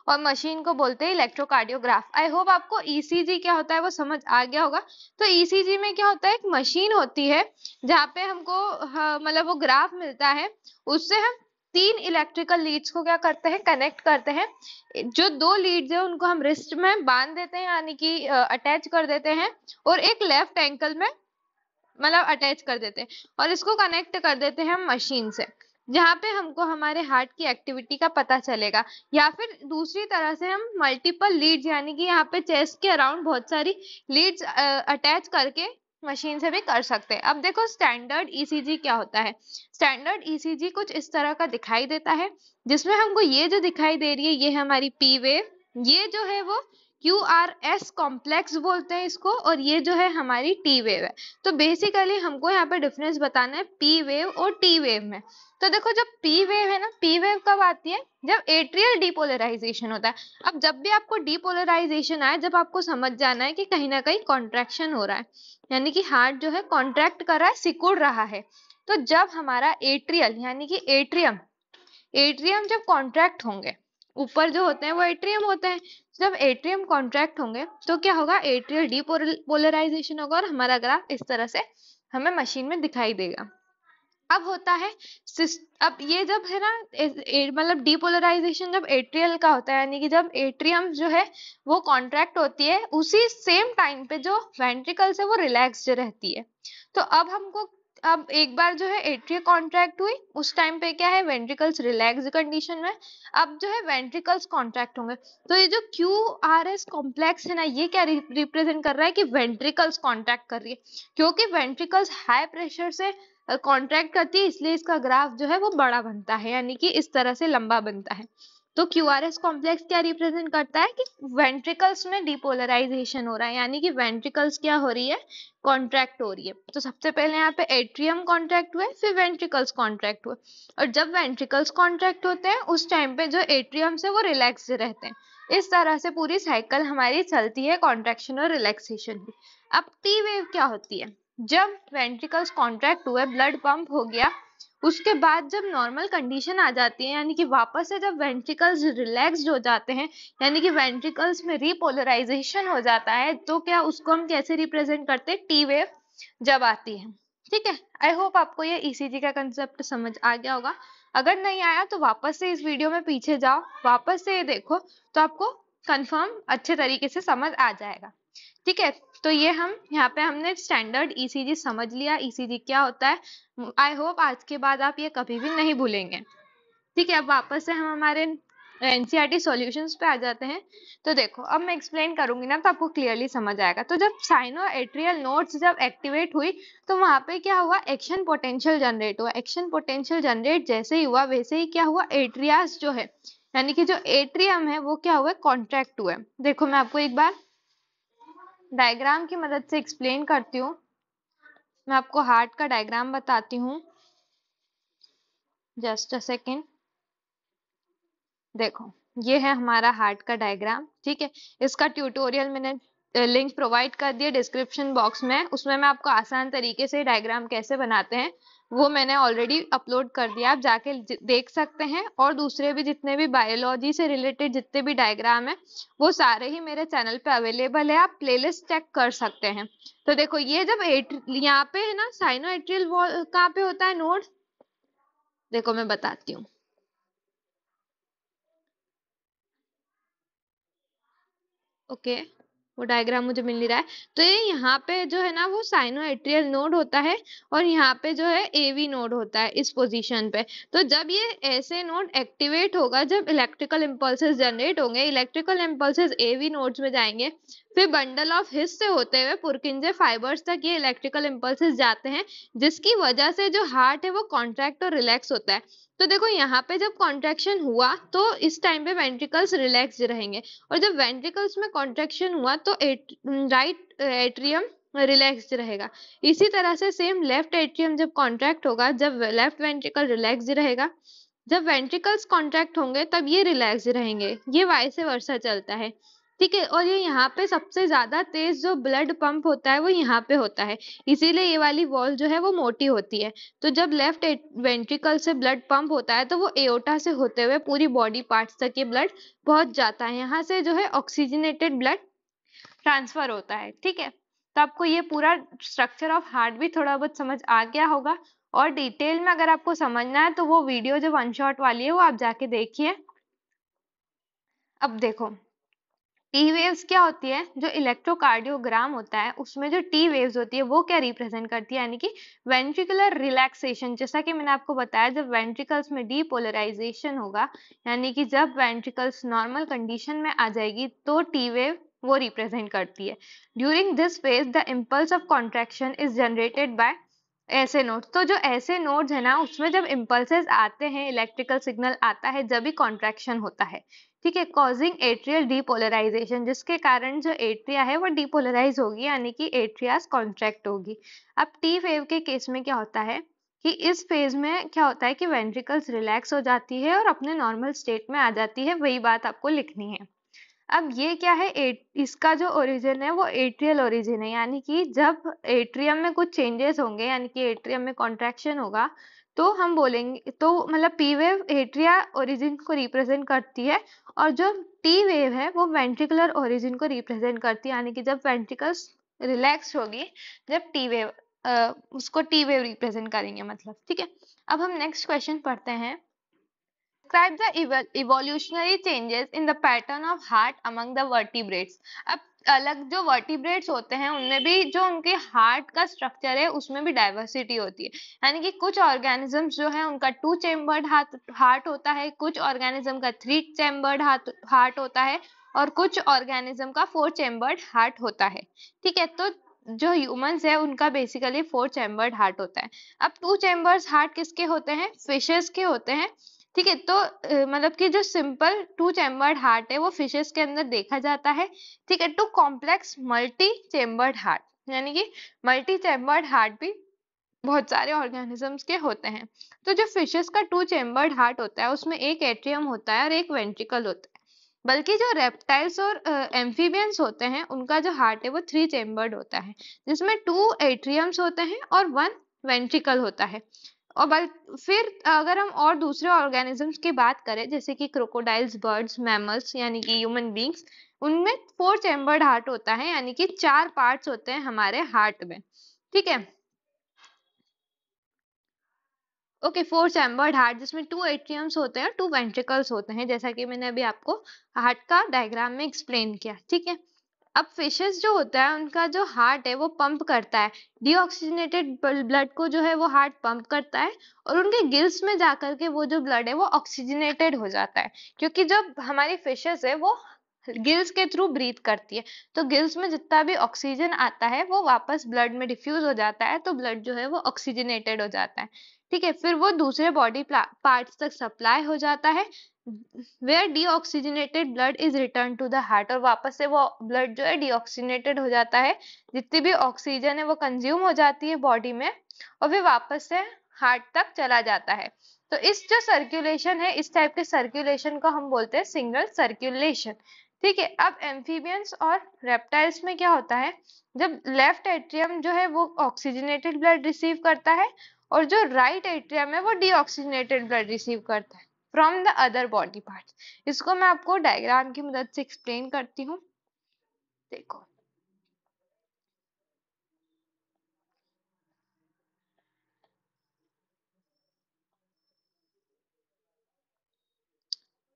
और मशीन को बोलते हैं इलेक्ट्रोकार्डियोग्राफ आई होप आपको ईसीजी e क्या होता है वो समझ आ गया होगा तो ईसीजी e में क्या होता है एक मशीन होती है जहाँ पे हमको मतलब वो ग्राफ मिलता है उससे हम तीन इलेक्ट्रिकल लीड्स को क्या करते हैं कनेक्ट करते हैं जो दो लीड्स है उनको हम रिस्ट में बांध देते हैं यानी कि अटैच कर देते हैं और एक लेफ्ट एंकल में मतलब अटैच कर देते हैं और इसको कनेक्ट कर देते हैं हम मशीन से जहाँ पे हमको हमारे हार्ट की एक्टिविटी का पता चलेगा या फिर दूसरी तरह से हम मल्टीपल लीड्स यानी कि यहाँ पे चेस्ट के अराउंड बहुत सारी लीड्स अटैच करके मशीन से भी कर सकते हैं अब देखो स्टैंडर्ड ईसीजी e क्या होता है स्टैंडर्ड ईसीजी e कुछ इस तरह का दिखाई देता है जिसमें हमको ये जो दिखाई दे रही है ये हमारी पी वेव ये जो है वो क्यू आर एस कॉम्प्लेक्स बोलते हैं इसको और ये जो है हमारी टी वेव है तो बेसिकली हमको यहाँ पे डिफरेंस बताना है पी वेव और टी वेव में तो देखो जब पी वेव है ना पी वेव कब आती है जब एट्रियल डिपोलराइजेशन होता है अब जब भी आपको डिपोलराइजेशन आए जब आपको समझ जाना है कि कहीं ना कहीं कॉन्ट्रेक्शन हो रहा है यानी कि हार्ट जो है कॉन्ट्रैक्ट कर रहा है सिकुड़ रहा है तो जब हमारा एट्रियल यानी कि एट्रियम एट्रियम जब कॉन्ट्रैक्ट होंगे ऊपर जो होते हैं वो एट्रियम होते हैं जब एट्रियम कॉन्ट्रैक्ट होंगे तो क्या होगा एट्रियल डीपोलराइजेशन होगा और हमारा ग्राफ इस तरह से हमें मशीन में दिखाई देगा अब होता है अब ये जब है ना मतलब डीपोलराइजेशन जब एट्रियल का होता है यानी कि जब एट्रियम जो है वो कॉन्ट्रैक्ट होती है उसी सेम टाइम पे जो वेंट्रिकल्स है वो रिलैक्स रहती है तो अब हमको अब एक बार जो है एट्रिया कॉन्ट्रैक्ट हुई उस टाइम पे क्या है वेंट्रिकल्स रिलैक्स कंडीशन में अब जो है वेंट्रिकल्स कॉन्ट्रैक्ट होंगे तो ये जो क्यू आर एस कॉम्प्लेक्स है ना ये क्या रिप्रेजेंट कर रहा है कि वेंट्रिकल्स कॉन्ट्रैक्ट कर रही है क्योंकि वेंट्रिकल्स हाई प्रेशर से कॉन्ट्रैक्ट करती है इसलिए इसका ग्राफ जो है वो बड़ा बनता है यानी कि इस तरह से लंबा बनता है तो क्यू आर एस कॉम्प्लेक्स क्या रिप्रेजेंट करता है कि वेंट्रिकल्स में डिपोलराइजेशन हो रहा है यानी कि वेंट्रिकल्स क्या हो रही है कॉन्ट्रैक्ट हो रही है तो सबसे पहले यहाँ पे एट्रियम कॉन्ट्रैक्ट हुए फिर वेंट्रिकल्स कॉन्ट्रैक्ट हुए और जब वेंट्रिकल्स कॉन्ट्रैक्ट होते हैं उस टाइम पे जो एट्रियम से वो रिलैक्स रहते हैं इस तरह से पूरी साइकिल हमारी चलती है कॉन्ट्रेक्शन और रिलैक्सेशन की अब टी वेव क्या होती है जब वेंट्रिकल्स कॉन्ट्रैक्ट हुए ब्लड पंप हो गया उसके बाद जब नॉर्मल कंडीशन आ जाती है यानी कि वापस से जब वेंट्रिकल्स रिलैक्स्ड हो जाते हैं यानी कि वेंट्रिकल्स में रिपोलराइजेशन हो जाता है तो क्या उसको हम कैसे रिप्रेजेंट करते हैं टी वेव जब आती है ठीक है आई होप आपको ये ई e का कंसेप्ट समझ आ गया होगा अगर नहीं आया तो वापस से इस वीडियो में पीछे जाओ वापस से ये देखो तो आपको कंफर्म अच्छे तरीके से समझ आ जाएगा ठीक है तो ये हम यहाँ पे हमने स्टैंडर्ड ईसीजी e समझ लिया ईसीजी e क्या होता है आई होप आज के बाद आप ये कभी भी नहीं भूलेंगे ठीक है अब वापस से हम हमारे एनसीईआरटी सॉल्यूशंस e पे आ जाते हैं तो देखो अब मैं एक्सप्लेन करूंगी ना तो आपको क्लियरली समझ आएगा तो जब साइनो एट्रियल नोड्स जब एक्टिवेट हुई तो वहां पे क्या हुआ एक्शन पोटेंशियल जनरेट हुआ एक्शन पोटेंशियल जनरेट जैसे ही हुआ वैसे ही क्या हुआ एट्रियास जो है यानी कि जो एट्रियम है वो क्या हुआ कॉन्ट्रैक्ट हुआ देखो मैं आपको एक बार डायग्राम की मदद से एक्सप्लेन करती हूँ मैं आपको हार्ट का डायग्राम बताती हूँ जस्ट अ सेकेंड देखो ये है हमारा हार्ट का डायग्राम ठीक है इसका ट्यूटोरियल मैंने लिंक प्रोवाइड कर दिया डिस्क्रिप्शन बॉक्स में उसमें मैं आपको आसान तरीके से डायग्राम कैसे बनाते हैं वो मैंने ऑलरेडी अपलोड कर दिया आप जाके देख सकते हैं और दूसरे भी जितने भी बायोलॉजी से रिलेटेड जितने भी डायग्राम है वो सारे ही मेरे चैनल पे अवेलेबल है आप प्लेलिस्ट चेक कर सकते हैं तो देखो ये जब एट यहाँ पे है ना साइनो एट्रियल वॉल कहाँ पे होता है नोड देखो मैं बताती हूँ ओके okay. वो डायग्राम मुझे मिल नहीं रहा है तो ये यहाँ पे जो है ना वो साइनो एट्रियल नोड होता है और यहाँ पे जो है एवी नोड होता है इस पोजीशन पे तो जब ये ऐसे नोड एक्टिवेट होगा जब इलेक्ट्रिकल इम्पल्सेस जनरेट होंगे इलेक्ट्रिकल इम्पल्सेस एवी नोड्स में जाएंगे फिर बंडल ऑफ हिस्स से होते हुए पुरकिंजे फाइबर्स तक ये इलेक्ट्रिकल इम्पल्सिस जाते हैं जिसकी वजह से जो हार्ट है वो कॉन्ट्रैक्ट और रिलैक्स होता है तो देखो यहाँ पे जब कॉन्ट्रेक्शन हुआ तो इस टाइम पे वेंट्रिकल्स रिलैक्स रहेंगे और जब वेंट्रिकल्स में कॉन्ट्रेक्शन हुआ तो एट, राइट एट्रियम रिलैक्स रहेगा इसी तरह से सेम लेफ्ट एट्रियम जब कॉन्ट्रैक्ट होगा जब लेफ्ट वेंट्रिकल रिलैक्स रहेगा जब वेंट्रिकल्स कॉन्ट्रैक्ट होंगे तब ये रिलैक्स रहेंगे ये वाइस से वर्षा चलता है ठीक है और ये यहाँ पे सबसे ज्यादा तेज जो ब्लड पंप होता है वो यहाँ पे होता है इसीलिए ये वाली वॉल जो है वो मोटी होती है तो जब लेफ्ट वेंट्रिकल से ब्लड पंप होता है तो वो एओटा से होते हुए पूरी बॉडी पार्ट तक ये ब्लड पहुंच जाता है यहाँ से जो है ऑक्सीजनेटेड ब्लड ट्रांसफर होता है ठीक है तो आपको ये पूरा स्ट्रक्चर ऑफ हार्ट भी थोड़ा बहुत समझ आ गया होगा और डिटेल में अगर आपको समझना है तो वो वीडियो जो वन शॉट वाली है वो आप जाके देखिए अब देखो टी वेव्स क्या होती है जो इलेक्ट्रोकार्डियोग्राम होता है उसमें जो टी वेव्स होती है वो क्या रिप्रेजेंट करती है यानी कि वेंट्रिकुलर रिलैक्सेशन जैसा कि मैंने आपको बताया जब वेंट्रिकल्स में डीपोलराइजेशन होगा यानी कि जब वेंट्रिकल्स नॉर्मल कंडीशन में आ जाएगी तो टी वेव वो रिप्रेजेंट करती है during this phase the impulse of contraction is generated by SA node तो जो ऐसे नोड्स है ना उसमें जब इम्पल्स आते हैं इलेक्ट्रिकल सिग्नल आता है जब भी कॉन्ट्रेक्शन होता है ठीक है कॉजिंग एट्रियल डीपोलराइजेशन जिसके कारण जो एट्रिया है वो डीपोलराइज होगी यानी कि एट्रियास कॉन्ट्रैक्ट होगी अब टी फेव के केस में क्या होता है कि इस फेज में क्या होता है कि वेंट्रिकल्स रिलैक्स हो जाती है और अपने नॉर्मल स्टेट में आ जाती है वही बात आपको लिखनी है अब ये क्या है एट इसका जो ओरिजिन है वो एट्रियल ओरिजिन है यानी कि जब एट्रियम में कुछ चेंजेस होंगे यानी कि एट्रियम में कॉन्ट्रैक्शन होगा तो हम बोलेंगे तो मतलब पी वेव एट्रिया ओरिजिन को रिप्रेजेंट करती है और जो टी वेव है वो वेंट्रिकुलर ओरिजिन को रिप्रेजेंट करती है यानी कि जब वेंट्रिकल्स रिलैक्स होगी जब टी वेव उसको टी वेव रिप्रेजेंट करेंगे मतलब ठीक है अब हम नेक्स्ट क्वेश्चन पढ़ते हैं describe the evolutionary changes in the pattern of heart among the vertebrates अब अलग जो वर्टिब्रेट्स होते हैं उनमें भी जो उनके हार्ट का स्ट्रक्चर है उसमें भी डाइवर्सिटी होती है यानी कि कुछ ऑर्गेनिजम्स जो है उनका टू चेम्बर्ड हार्ट होता है कुछ ऑर्गेनिज्म का थ्री चेम्बर्ड हार्ट होता है और कुछ ऑर्गेनिज्म का फोर चेम्बर्ड हार्ट होता है ठीक है तो जो ह्यूमंस है उनका बेसिकली फोर चैम्बर्ड हार्ट होता है अब टू चैम्बर्स हार्ट किसके होते हैं फिशेस के होते हैं ठीक है तो मतलब कि जो सिंपल टू चैम्बर्ड हार्ट है वो फिशेस के अंदर देखा जाता है ठीक है to complex multi chambered heart यानी कि मल्टी चैम्बर्ड हार्ट भी बहुत सारे ऑर्गेनिजम्स के होते हैं तो जो फिशेस का टू चैम्बर्ड हार्ट होता है उसमें एक एट्रियम होता है और एक वेंट्रिकल होता है बल्कि जो रेप्टाइल्स और एम्फीबियंस uh, होते हैं उनका जो हार्ट है वो थ्री चेम्बर्ड होता है जिसमें टू एट्रियम्स होते हैं और वन वेंट्रिकल होता है और बल फिर अगर हम और दूसरे ऑर्गेनिजम्स की बात करें जैसे कि क्रोकोडाइल्स बर्ड्स मैमल्स यानी कि ह्यूमन बींग्स उनमें फोर चैम्बर्ड हार्ट होता है यानी कि चार पार्ट्स होते हैं हमारे हार्ट में ठीक है ओके फोर चैम्बर्ड हार्ट जिसमें टू एट्रियम्स होते हैं टू वेंट्रिकल्स होते हैं जैसा कि मैंने अभी आपको हार्ट का डायग्राम में एक्सप्लेन किया ठीक है अब फिशेस जो होता है उनका जो हार्ट है वो पंप करता है डीऑक्सीजनेटेड ब्लड को जो है वो हार्ट पंप करता है और उनके गिल्स में जाकर के वो जो ब्लड है वो ऑक्सीजनेटेड हो जाता है क्योंकि जब हमारी फिशेस है वो गिल्स के थ्रू ब्रीथ करती है तो गिल्स में जितना भी ऑक्सीजन आता है वो वापस ब्लड में डिफ्यूज हो जाता है तो ब्लड जो है वो ऑक्सीजनेटेड हो जाता है ठीक है फिर वो दूसरे बॉडी पार्ट्स तक सप्लाई हो जाता है where deoxygenated blood is return to the heart और वापस से वो ब्लड जो है डीऑक्सीजनेटेड हो जाता है जितनी भी ऑक्सीजन है वो कंज्यूम हो जाती है बॉडी में और फिर वापस से हार्ट तक चला जाता है तो इस जो सर्कुलेशन है इस टाइप के सर्कुलेशन को हम बोलते हैं सिंगल सर्कुलेशन ठीक है अब एम्फीबियंस और रेप्टाइल्स में क्या होता है जब लेफ्ट एट्रियम जो है वो ऑक्सीजनेटेड ब्लड रिसीव करता है और जो राइट right एट्रियम है वो डीऑक्सीजनेटेड ब्लड रिसीव करता है from the other body part इसको मैं आपको डायग्राम की मदद से एक्सप्लेन करती हूँ देखो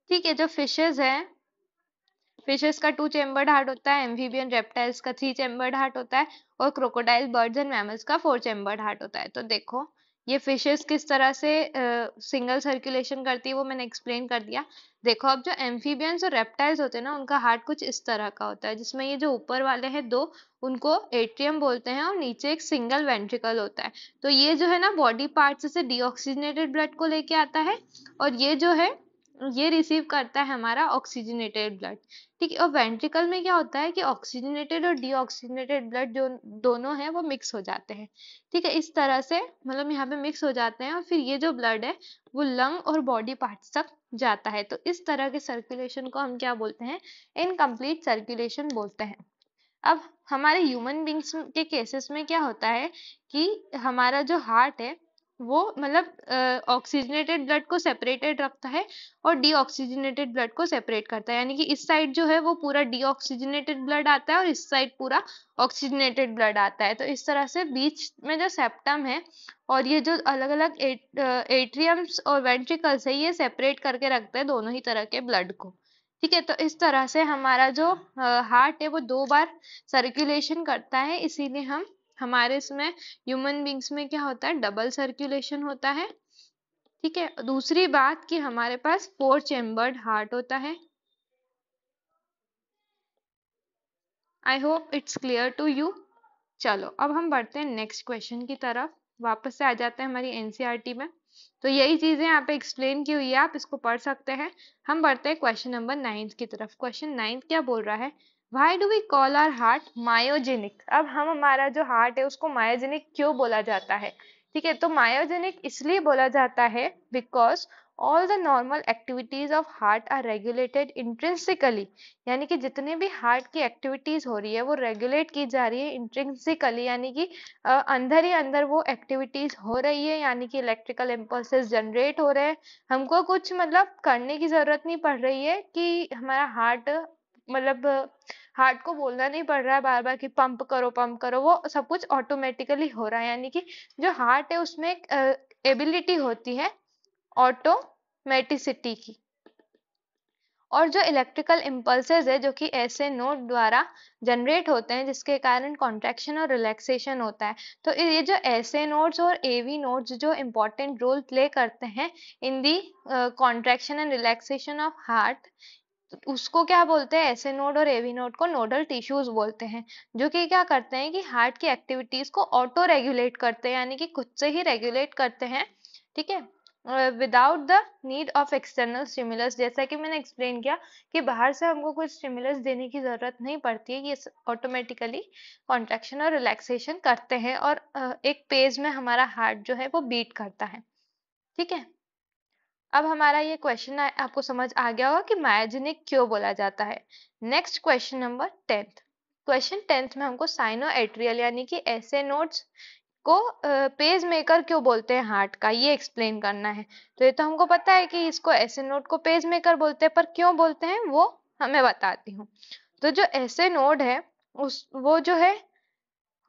ठीक है जो फिशेज है फिशेज का टू चेम्बर्ड हार्ट होता है एम्फीबियन रेप्टाइल्स का थ्री चेम्बर्ड हार्ट होता है और क्रोकोडाइल बर्ड्स एंड मैमल्स का फोर चेम्बर्ड हार्ट होता है तो देखो ये फिशेस किस तरह से सिंगल uh, सर्कुलेशन करती है वो मैंने एक्सप्लेन कर दिया देखो अब जो एम्फीबियंस और रेप्टाइल्स होते हैं ना उनका हार्ट कुछ इस तरह का होता है जिसमें ये जो ऊपर वाले हैं दो उनको एट्रियम बोलते हैं और नीचे एक सिंगल वेंट्रिकल होता है तो ये जो है ना बॉडी पार्ट से डीऑक्सीजनेटेड ब्लड को लेके आता है और ये जो है ये रिसीव करता है हमारा ऑक्सीजनेटेड ब्लड ठीक है और वेंट्रिकल में क्या होता है कि ऑक्सीजनेटेड और डीऑक्सीजनेटेड ब्लड जो दोनों हैं वो मिक्स हो जाते हैं ठीक है इस तरह से मतलब यहाँ पे मिक्स हो जाते हैं और फिर ये जो ब्लड है वो लंग और बॉडी पार्ट्स तक जाता है तो इस तरह के सर्कुलेशन को हम क्या बोलते हैं इनकम्प्लीट सर्कुलेशन बोलते हैं अब हमारे ह्यूमन बींग्स के केसेस में क्या होता है कि हमारा जो हार्ट है वो मतलब ऑक्सीजनेटेड ब्लड को सेपरेटेड रखता है और डीऑक्सीजनेटेड ब्लड को सेपरेट करता है यानी कि इस साइड जो है वो पूरा डीऑक्सीजनेटेड ब्लड आता है और इस साइड पूरा ऑक्सीजनेटेड ब्लड आता है तो इस तरह से बीच में जो सेप्टम है और ये जो अलग अलग एट्रियम्स और वेंट्रिकल्स है ये सेपरेट करके रखते हैं दोनों ही तरह के ब्लड को ठीक है तो इस तरह से हमारा जो हार्ट है वो दो बार सर्कुलेशन करता है इसीलिए हम हमारे इसमें ह्यूमन बींग्स में क्या होता है डबल सर्कुलेशन होता है ठीक है दूसरी बात कि हमारे पास फोर चेम्बर्ड हार्ट होता है I hope it's clear to you चलो अब हम बढ़ते हैं नेक्स्ट क्वेश्चन की तरफ वापस से आ जाते हैं हमारी एनसीईआरटी e में तो यही चीजें यहाँ पे एक्सप्लेन की हुई है आप इसको पढ़ सकते हैं हम बढ़ते हैं क्वेश्चन नंबर नाइन्थ की तरफ क्वेश्चन नाइन्थ क्या बोल रहा है why do we call our heart myogenic अब हम हमारा जो हार्ट है उसको मायोजेनिक क्यों बोला जाता है ठीक है तो मायोजेनिक इसलिए बोला जाता है because all the normal activities of heart are regulated intrinsically यानी कि जितने भी हार्ट की एक्टिविटीज हो रही है वो रेगुलेट की जा रही है इंट्रेंसिकली यानी कि अंदर ही अंदर वो एक्टिविटीज हो रही है यानी कि इलेक्ट्रिकल इम्पल्सेस जनरेट हो रहे हैं हमको कुछ मतलब करने की जरूरत नहीं पड़ रही है कि हमारा हार्ट मतलब हार्ट को बोलना नहीं पड़ रहा है बार बार कि पंप करो पंप करो वो सब कुछ ऑटोमेटिकली हो रहा है यानी कि जो हार्ट है उसमें एक एबिलिटी होती है ऑटोमेटिसिटी की और जो इलेक्ट्रिकल इम्पल्सेज है जो कि ऐसे नोट द्वारा जनरेट होते हैं जिसके कारण कॉन्ट्रैक्शन और रिलैक्सेशन होता है तो ये जो ऐसे नोट्स और एवी नोट्स जो इम्पॉर्टेंट रोल प्ले करते हैं in the contraction and relaxation of heart उसको क्या बोलते हैं एस नोड और एवी नोड को नोडल टिश्यूज बोलते हैं जो कि क्या करते हैं कि हार्ट की एक्टिविटीज को ऑटो रेगुलेट करते हैं यानी कि खुद से ही रेगुलेट करते हैं ठीक है without the need of external stimulus जैसा कि मैंने एक्सप्लेन किया कि बाहर से हमको कुछ स्टिमुलस देने की ज़रूरत नहीं पड़ती है ये ऑटोमेटिकली कॉन्ट्रेक्शन और रिलैक्सेशन करते हैं और एक पेज में हमारा हार्ट जो है वो बीट करता है ठीक है अब हमारा ये क्वेश्चन आपको समझ आ गया होगा कि मायाजेनिक क्यों बोला जाता है next question number tenth question tenth में हमको साइनो एट्रियल यानी कि ऐसे नोट्स को पेज मेकर क्यों बोलते हैं हार्ट का ये एक्सप्लेन करना है तो ये तो हमको पता है कि इसको ऐसे नोट को पेज मेकर बोलते हैं पर क्यों बोलते हैं वो हमें बताती हूँ तो जो ऐसे नोड है उस वो जो है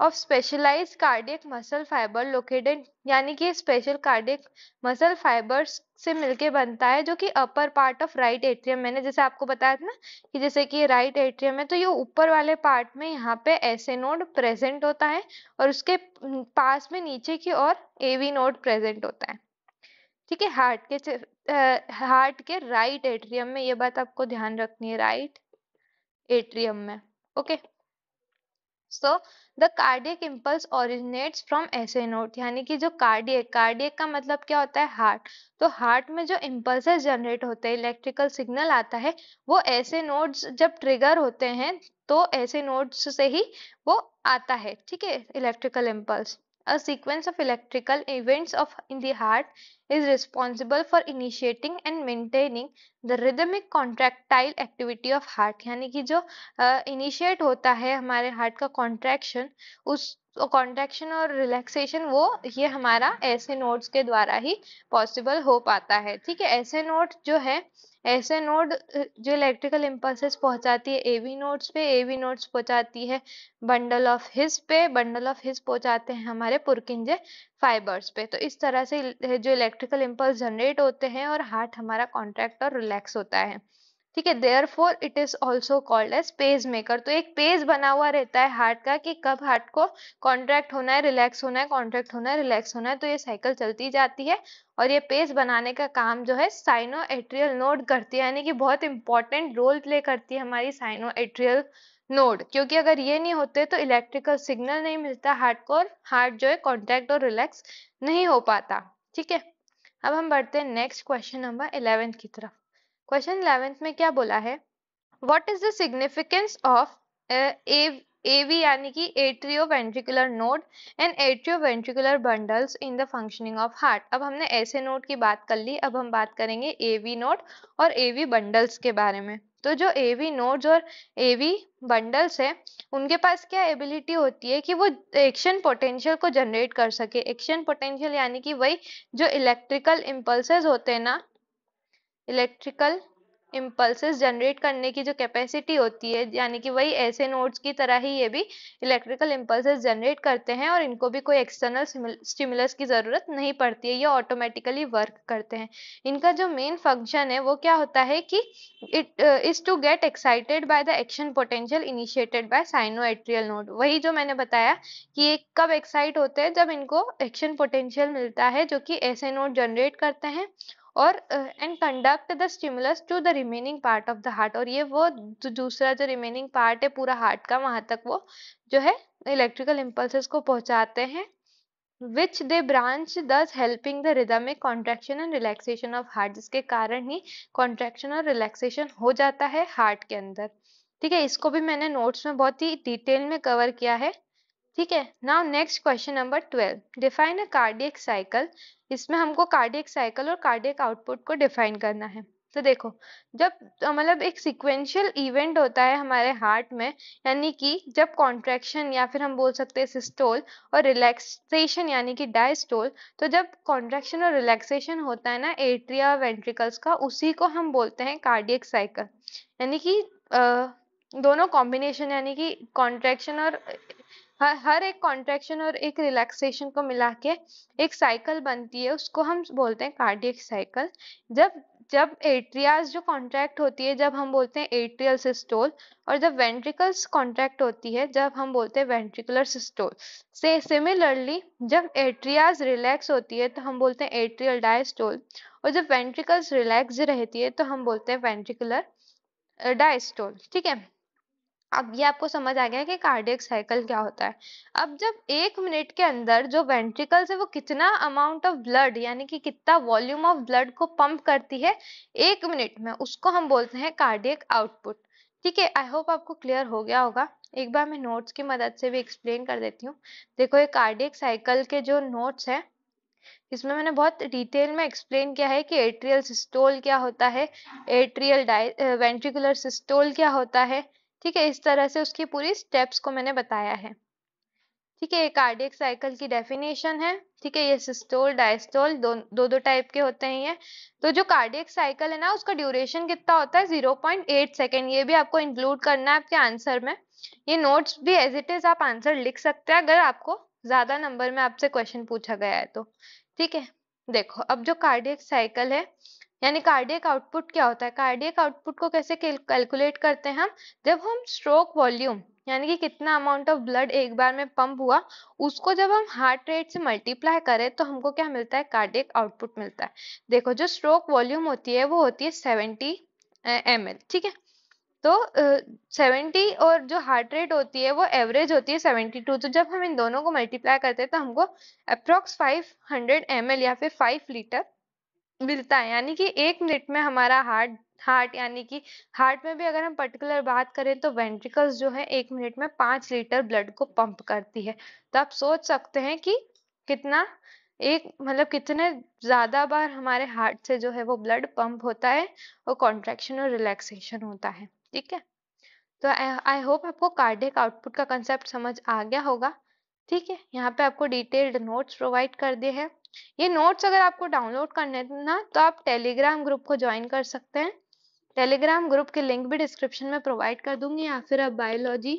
of specialised cardiac muscle fibre located यानी कि स्पेशल कार्डियक मसल फाइबर्स से मिलके बनता है जो कि upper part of right atrium मैंने जैसे आपको बताया था ना कि जैसे कि राइट एट्रियम है तो ये ऊपर वाले पार्ट में यहाँ पे ऐसे नोड प्रेजेंट होता है और उसके पास में नीचे की और एवी नोड प्रेजेंट होता है ठीक है हार्ट के हार्ट के राइट एट्रियम में ये बात आपको ध्यान रखनी है राइट एट्रियम में okay okay. So the cardiac impulse originates from SA node यानी कि जो कार्डियक कार्डियक का मतलब क्या होता है हार्ट तो हार्ट में जो इम्पल्स जनरेट होते हैं इलेक्ट्रिकल सिग्नल आता है वो ऐसे नोड्स जब ट्रिगर होते हैं तो ऐसे नोड्स से ही वो आता है ठीक है electrical impulse a sequence of electrical events of in the heart is responsible for initiating and maintaining the rhythmic contractile activity of heart यानी कि जो इनिशिएट uh, होता है हमारे heart का contraction उस कॉन्ट्रैक्शन और रिलैक्सेशन वो ये हमारा ऐसे नोट्स के द्वारा ही पॉसिबल हो पाता है ठीक है ऐसे नोट जो है ऐसे नोड जो इलेक्ट्रिकल इम्पल्सेस पहुंचाती है एवी नोड्स पे एवी नोड्स पहुंचाती है बंडल ऑफ हिज पे बंडल ऑफ हिज पहुंचाते हैं हमारे पुरकिंजे फाइबर्स पे तो इस तरह से जो इलेक्ट्रिक इलेक्ट्रिकल इम्पल्स जनरेट होते हैं और हार्ट हमारा कॉन्ट्रैक्ट और रिलैक्स होता है ठीक है therefore it is also called as pacemaker तो एक पेज बना हुआ रहता है हार्ट का कि कब हार्ट को कॉन्ट्रैक्ट होना है रिलैक्स होना है कॉन्ट्रैक्ट होना है रिलैक्स होना है तो ये साइकिल चलती जाती है और ये पेज बनाने का काम जो है साइनो एट्रियल नोड करती है यानी कि बहुत इंपॉर्टेंट रोल प्ले करती है हमारी साइनो एट्रियल नोड क्योंकि अगर ये नहीं होते तो इलेक्ट्रिकल सिग्नल नहीं मिलता हार्ट को और हार्ट जो है कॉन्ट्रैक्ट और रिलैक्स नहीं हो पाता ठीक है अब हम बढ़ते हैं नेक्स्ट क्वेश्चन नंबर इलेवेंथ की तरफ क्वेश्चन इलेवेंथ में क्या बोला है what is the significance of AV यानी कि atrioventricular node and atrioventricular bundles in the functioning of heart अब हमने ऐसे नोड की बात कर ली अब हम बात करेंगे एवी नोड और एवी बंडल्स के बारे में तो जो ए वी नोड्स और ए वी बंडल्स है उनके पास क्या एबिलिटी होती है कि वो एक्शन पोटेंशियल को जनरेट कर सके एक्शन पोटेंशियल यानी कि वही जो इलेक्ट्रिकल इम्पल्स होते हैं ना इलेक्ट्रिकल इम्पल्सेस जनरेट करने की जो कैपेसिटी होती है यानी कि वही ऐसे नोड्स की तरह ही ये भी इलेक्ट्रिकल इम्पल्सेस जनरेट करते हैं और इनको भी कोई एक्सटर्नल स्टिमुलस की ज़रूरत नहीं पड़ती है ये ऑटोमेटिकली वर्क करते हैं इनका जो मेन फंक्शन है वो क्या होता है कि it is to get excited by the action potential initiated by atrial node वही जो मैंने बताया कि ये कब एक्साइट होते हैं जब इनको एक्शन पोटेंशियल मिलता है जो कि ऐसे नोड जनरेट करते हैं और and conduct the stimulus to the remaining part of the heart और ये वो दूसरा जो रिमेनिंग पार्ट है पूरा हार्ट का वहां तक वो जो है इलेक्ट्रिकल इम्पल्स को पहुंचाते हैं which they branch thus helping the rhythmic contraction and relaxation of heart जिसके कारण ही कॉन्ट्रेक्शन और रिलैक्सेशन हो जाता है हार्ट के अंदर ठीक है इसको भी मैंने नोट्स में बहुत ही डिटेल में कवर किया है ठीक है now next question number twelve define a cardiac cycle इसमें हमको कार्डियक साइकिल और कार्डियक आउटपुट को डिफाइन करना है तो देखो जब तो मतलब एक सिक्वेंशियल इवेंट होता है हमारे हार्ट में यानी कि जब कॉन्ट्रैक्शन या फिर हम बोल सकते हैं सिस्टोल और रिलैक्सेशन यानी कि डायस्टोल तो जब कॉन्ट्रैक्शन और रिलैक्सेशन होता है ना एट्रिया वेंट्रिकल्स का उसी को हम बोलते हैं कार्डियक साइकिल यानी कि दोनों कॉम्बिनेशन यानी कि कॉन्ट्रैक्शन और हर हर एक कॉन्ट्रेक्शन और एक रिलैक्सेशन को मिला के एक साइकिल बनती है उसको हम बोलते हैं कार्डियक साइकिल जब जब एट्रियाज जो कॉन्ट्रैक्ट होती है जब हम बोलते हैं एट्रियल सिस्टोल और जब वेंट्रिकल्स कॉन्ट्रैक्ट होती है जब हम बोलते हैं वेंट्रिकुलर सिस्टोल से सिमिलरली जब एट्रियाज रिलैक्स होती है तो हम बोलते हैं एट्रियल डायस्टोल और जब वेंट्रिकल्स रिलैक्स रहती है तो हम बोलते हैं वेंट्रिकुलर डायस्टोल ठीक है अब ये आपको समझ आ गया कि कार्डियक साइकिल क्या होता है अब जब एक मिनट के अंदर जो वेंट्रिकल्स है वो कितना अमाउंट ऑफ ब्लड यानी कि कितना वॉल्यूम ऑफ ब्लड को पंप करती है एक मिनट में उसको हम बोलते हैं कार्डियक आउटपुट ठीक है आई होप आपको क्लियर हो गया होगा एक बार मैं नोट्स की मदद से भी एक्सप्लेन कर देती हूँ देखो ये कार्डियक साइकिल के जो नोट्स हैं इसमें मैंने बहुत डिटेल में एक्सप्लेन किया है कि एट्रियल सिस्टोल क्या होता है एट्रियल वेंट्रिकुलर सिस्टोल क्या होता है ठीक है इस तरह से उसकी पूरी स्टेप्स को मैंने बताया है ठीक है ये कार्डियक साइकिल की डेफिनेशन है ठीक है ये सिस्टोल डायस्टोल दो दो, दो टाइप के होते हैं ये तो जो कार्डियक साइकिल है ना उसका ड्यूरेशन कितना होता है जीरो पॉइंट एट सेकेंड ये भी आपको इंक्लूड करना है आपके आंसर में ये नोट्स भी एज इट इज आप आंसर लिख सकते हैं अगर आपको ज्यादा नंबर में आपसे क्वेश्चन पूछा गया है तो ठीक है देखो अब जो कार्डियक साइकिल है यानी कार्डियक आउटपुट क्या होता है कार्डियक आउटपुट को कैसे कैलकुलेट करते हैं हम जब हम स्ट्रोक वॉल्यूम यानी कि कितना अमाउंट ऑफ ब्लड एक बार में पंप हुआ उसको जब हम हार्ट रेट से मल्टीप्लाई करें तो हमको क्या मिलता है कार्डियक आउटपुट मिलता है देखो जो स्ट्रोक वॉल्यूम होती है वो होती है सेवेंटी एम ठीक है तो सेवेंटी uh, और जो हार्ट रेट होती है वो एवरेज होती है सेवेंटी टू तो जब हम इन दोनों को मल्टीप्लाई करते हैं तो हमको अप्रोक्स फाइव हंड्रेड एम या फिर फाइव लीटर मिलता है यानी कि एक मिनट में हमारा हार्ट हार्ट यानी कि हार्ट में भी अगर हम पर्टिकुलर बात करें तो वेंट्रिकल्स जो है एक मिनट में पांच लीटर ब्लड को पंप करती है तो आप सोच सकते हैं कि कितना एक मतलब कितने ज़्यादा बार हमारे हार्ट से जो है वो ब्लड पंप होता है और कॉन्ट्रेक्शन और रिलैक्सेशन होता है ठीक है तो आई होप आपको कार्डिक आउटपुट का कंसेप्ट समझ आ गया होगा ठीक है यहाँ पे आपको डिटेल्ड नोट्स प्रोवाइड कर दिए हैं ये नोट्स अगर आपको डाउनलोड करने ना तो आप टेलीग्राम ग्रुप को ज्वाइन कर सकते हैं टेलीग्राम ग्रुप के लिंक भी डिस्क्रिप्शन में प्रोवाइड कर दूंगी या फिर आप बायोलॉजी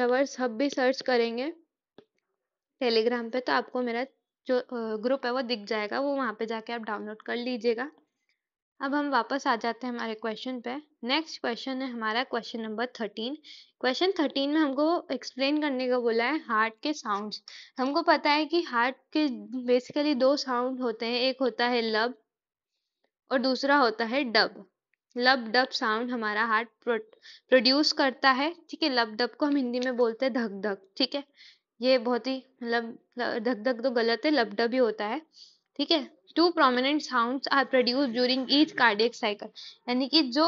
लवर्स हब भी सर्च करेंगे टेलीग्राम पे तो आपको मेरा जो ग्रुप है वो दिख जाएगा वो वहाँ पे जाके आप डाउनलोड कर लीजिएगा अब हम वापस आ जाते हैं हमारे क्वेश्चन पे नेक्स्ट क्वेश्चन है हमारा question number thirteen question thirteen में हमको एक्सप्लेन करने का बोला है हार्ट के साउंड्स हमको पता है कि हार्ट के बेसिकली दो साउंड होते हैं एक होता है लब और दूसरा होता है डब लब डब साउंड हमारा हार्ट प्रोड्यूस करता है ठीक है लब डब को हम हिंदी में बोलते हैं धक धक ठीक है ये बहुत ही मतलब धक धक तो गलत है लब डब ही होता है ठीक है two prominent sound are produce during each cardiac cycle यानी कि जो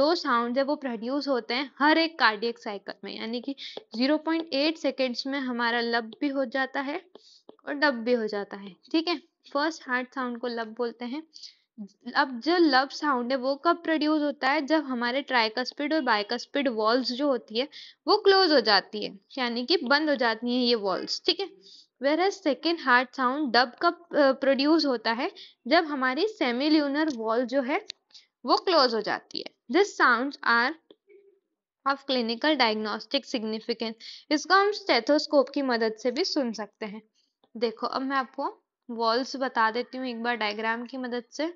दो साउंड है वो प्रोड्यूस होते हैं हर एक कार्डियक साइकिल में यानी कि 0.8 सेकेंड्स में हमारा लब भी हो जाता है और डब भी हो जाता है ठीक है फर्स्ट हार्ट साउंड को लब बोलते हैं अब जो लब साउंड है वो कब प्रोड्यूस होता है जब हमारे ट्राइकस्पिड और बाइकस्पिड वॉल्स जो होती है वो क्लोज हो जाती है यानी कि बंद हो जाती है ये वॉल्स ठीक है whereas second heart sound dub कब प्रोड्यूस होता है जब हमारी सेमिल्यूनर वॉल जो है वो क्लोज हो जाती है this sound are of clinical diagnostic significance इसको हम स्टेथोस्कोप की मदद से भी सुन सकते हैं देखो अब मैं आपको वॉल्स बता देती हूँ एक बार डायग्राम की मदद से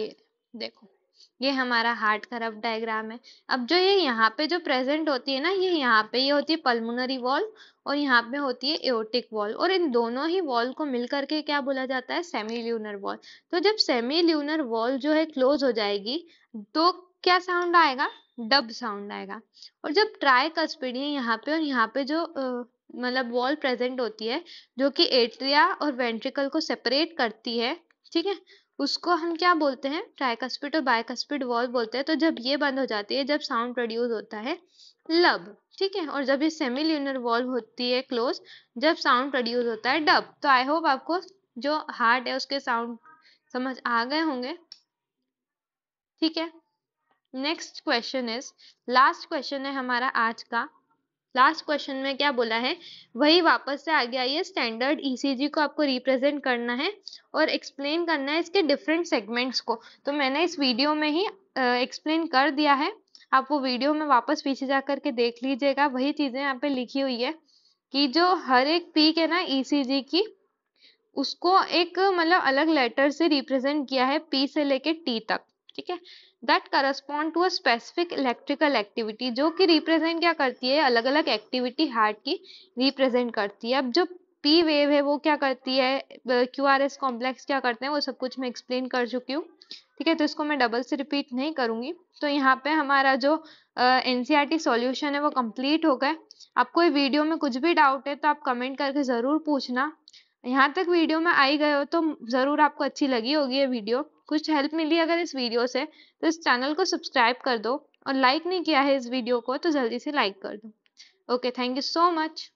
ये देखो ये हमारा हार्ट खराब डायग्राम है अब जो ये यहाँ पे जो प्रेजेंट होती है ना ये यहाँ पे ये होती है पल्मोनरी वॉल और यहाँ पे होती है एओटिक वॉल और इन दोनों ही वॉल को मिल करके क्या बोला जाता है सेमी ल्यूनर वॉल तो जब सेमी ल्यूनर वॉल जो है क्लोज हो जाएगी तो क्या साउंड आएगा डब साउंड आएगा और जब ट्राई कस्पिडियन यहाँ पे और यहाँ पे जो मतलब वॉल प्रेजेंट होती है जो कि एट्रिया और वेंट्रिकल को सेपरेट करती है ठीक है उसको हम क्या बोलते हैं ट्राइकस्पिड और बायकस्पिड वॉल्व बोलते हैं तो जब ये बंद हो जाती है जब साउंड प्रोड्यूस होता है लब ठीक है और जब ये सेमी ल्यूनर वॉल्व होती है क्लोज जब साउंड प्रोड्यूस होता है डब तो आई होप आपको जो हार्ट है उसके साउंड समझ आ गए होंगे ठीक है next question is last question है हमारा आज का लास्ट क्वेश्चन में क्या बोला है वही वापस से आगे आइए स्टैंडर्ड ईसीजी e को आपको रिप्रेजेंट करना है और एक्सप्लेन करना है इसके डिफरेंट सेगमेंट्स को तो मैंने इस वीडियो में ही एक्सप्लेन uh, कर दिया है आप वो वीडियो में वापस पीछे जा करके देख लीजिएगा वही चीज़ें यहाँ पे लिखी हुई है कि जो हर एक पीक है ना ई e की उसको एक मतलब अलग लेटर से रिप्रेजेंट किया है पी से लेके टी तक ठीक है that correspond to a specific electrical activity जो कि रिप्रेजेंट क्या करती है अलग अलग एक्टिविटी हार्ट की रिप्रेजेंट करती है अब जो पी वेव है वो क्या करती है क्यू आर एस कॉम्प्लेक्स क्या करते हैं वो सब कुछ मैं एक्सप्लेन कर चुकी हूँ ठीक है तो इसको मैं डबल से रिपीट नहीं करूँगी तो यहाँ पे हमारा जो NCERT solution है वो कम्प्लीट हो गए आपको ये वीडियो में कुछ भी डाउट है तो आप कमेंट करके ज़रूर पूछना यहाँ तक वीडियो में आई गए हो तो ज़रूर आपको अच्छी लगी होगी ये वीडियो कुछ हेल्प मिली अगर इस वीडियो से तो इस चैनल को सब्सक्राइब कर दो और लाइक नहीं किया है इस वीडियो को तो जल्दी से लाइक कर दो okay thank you so much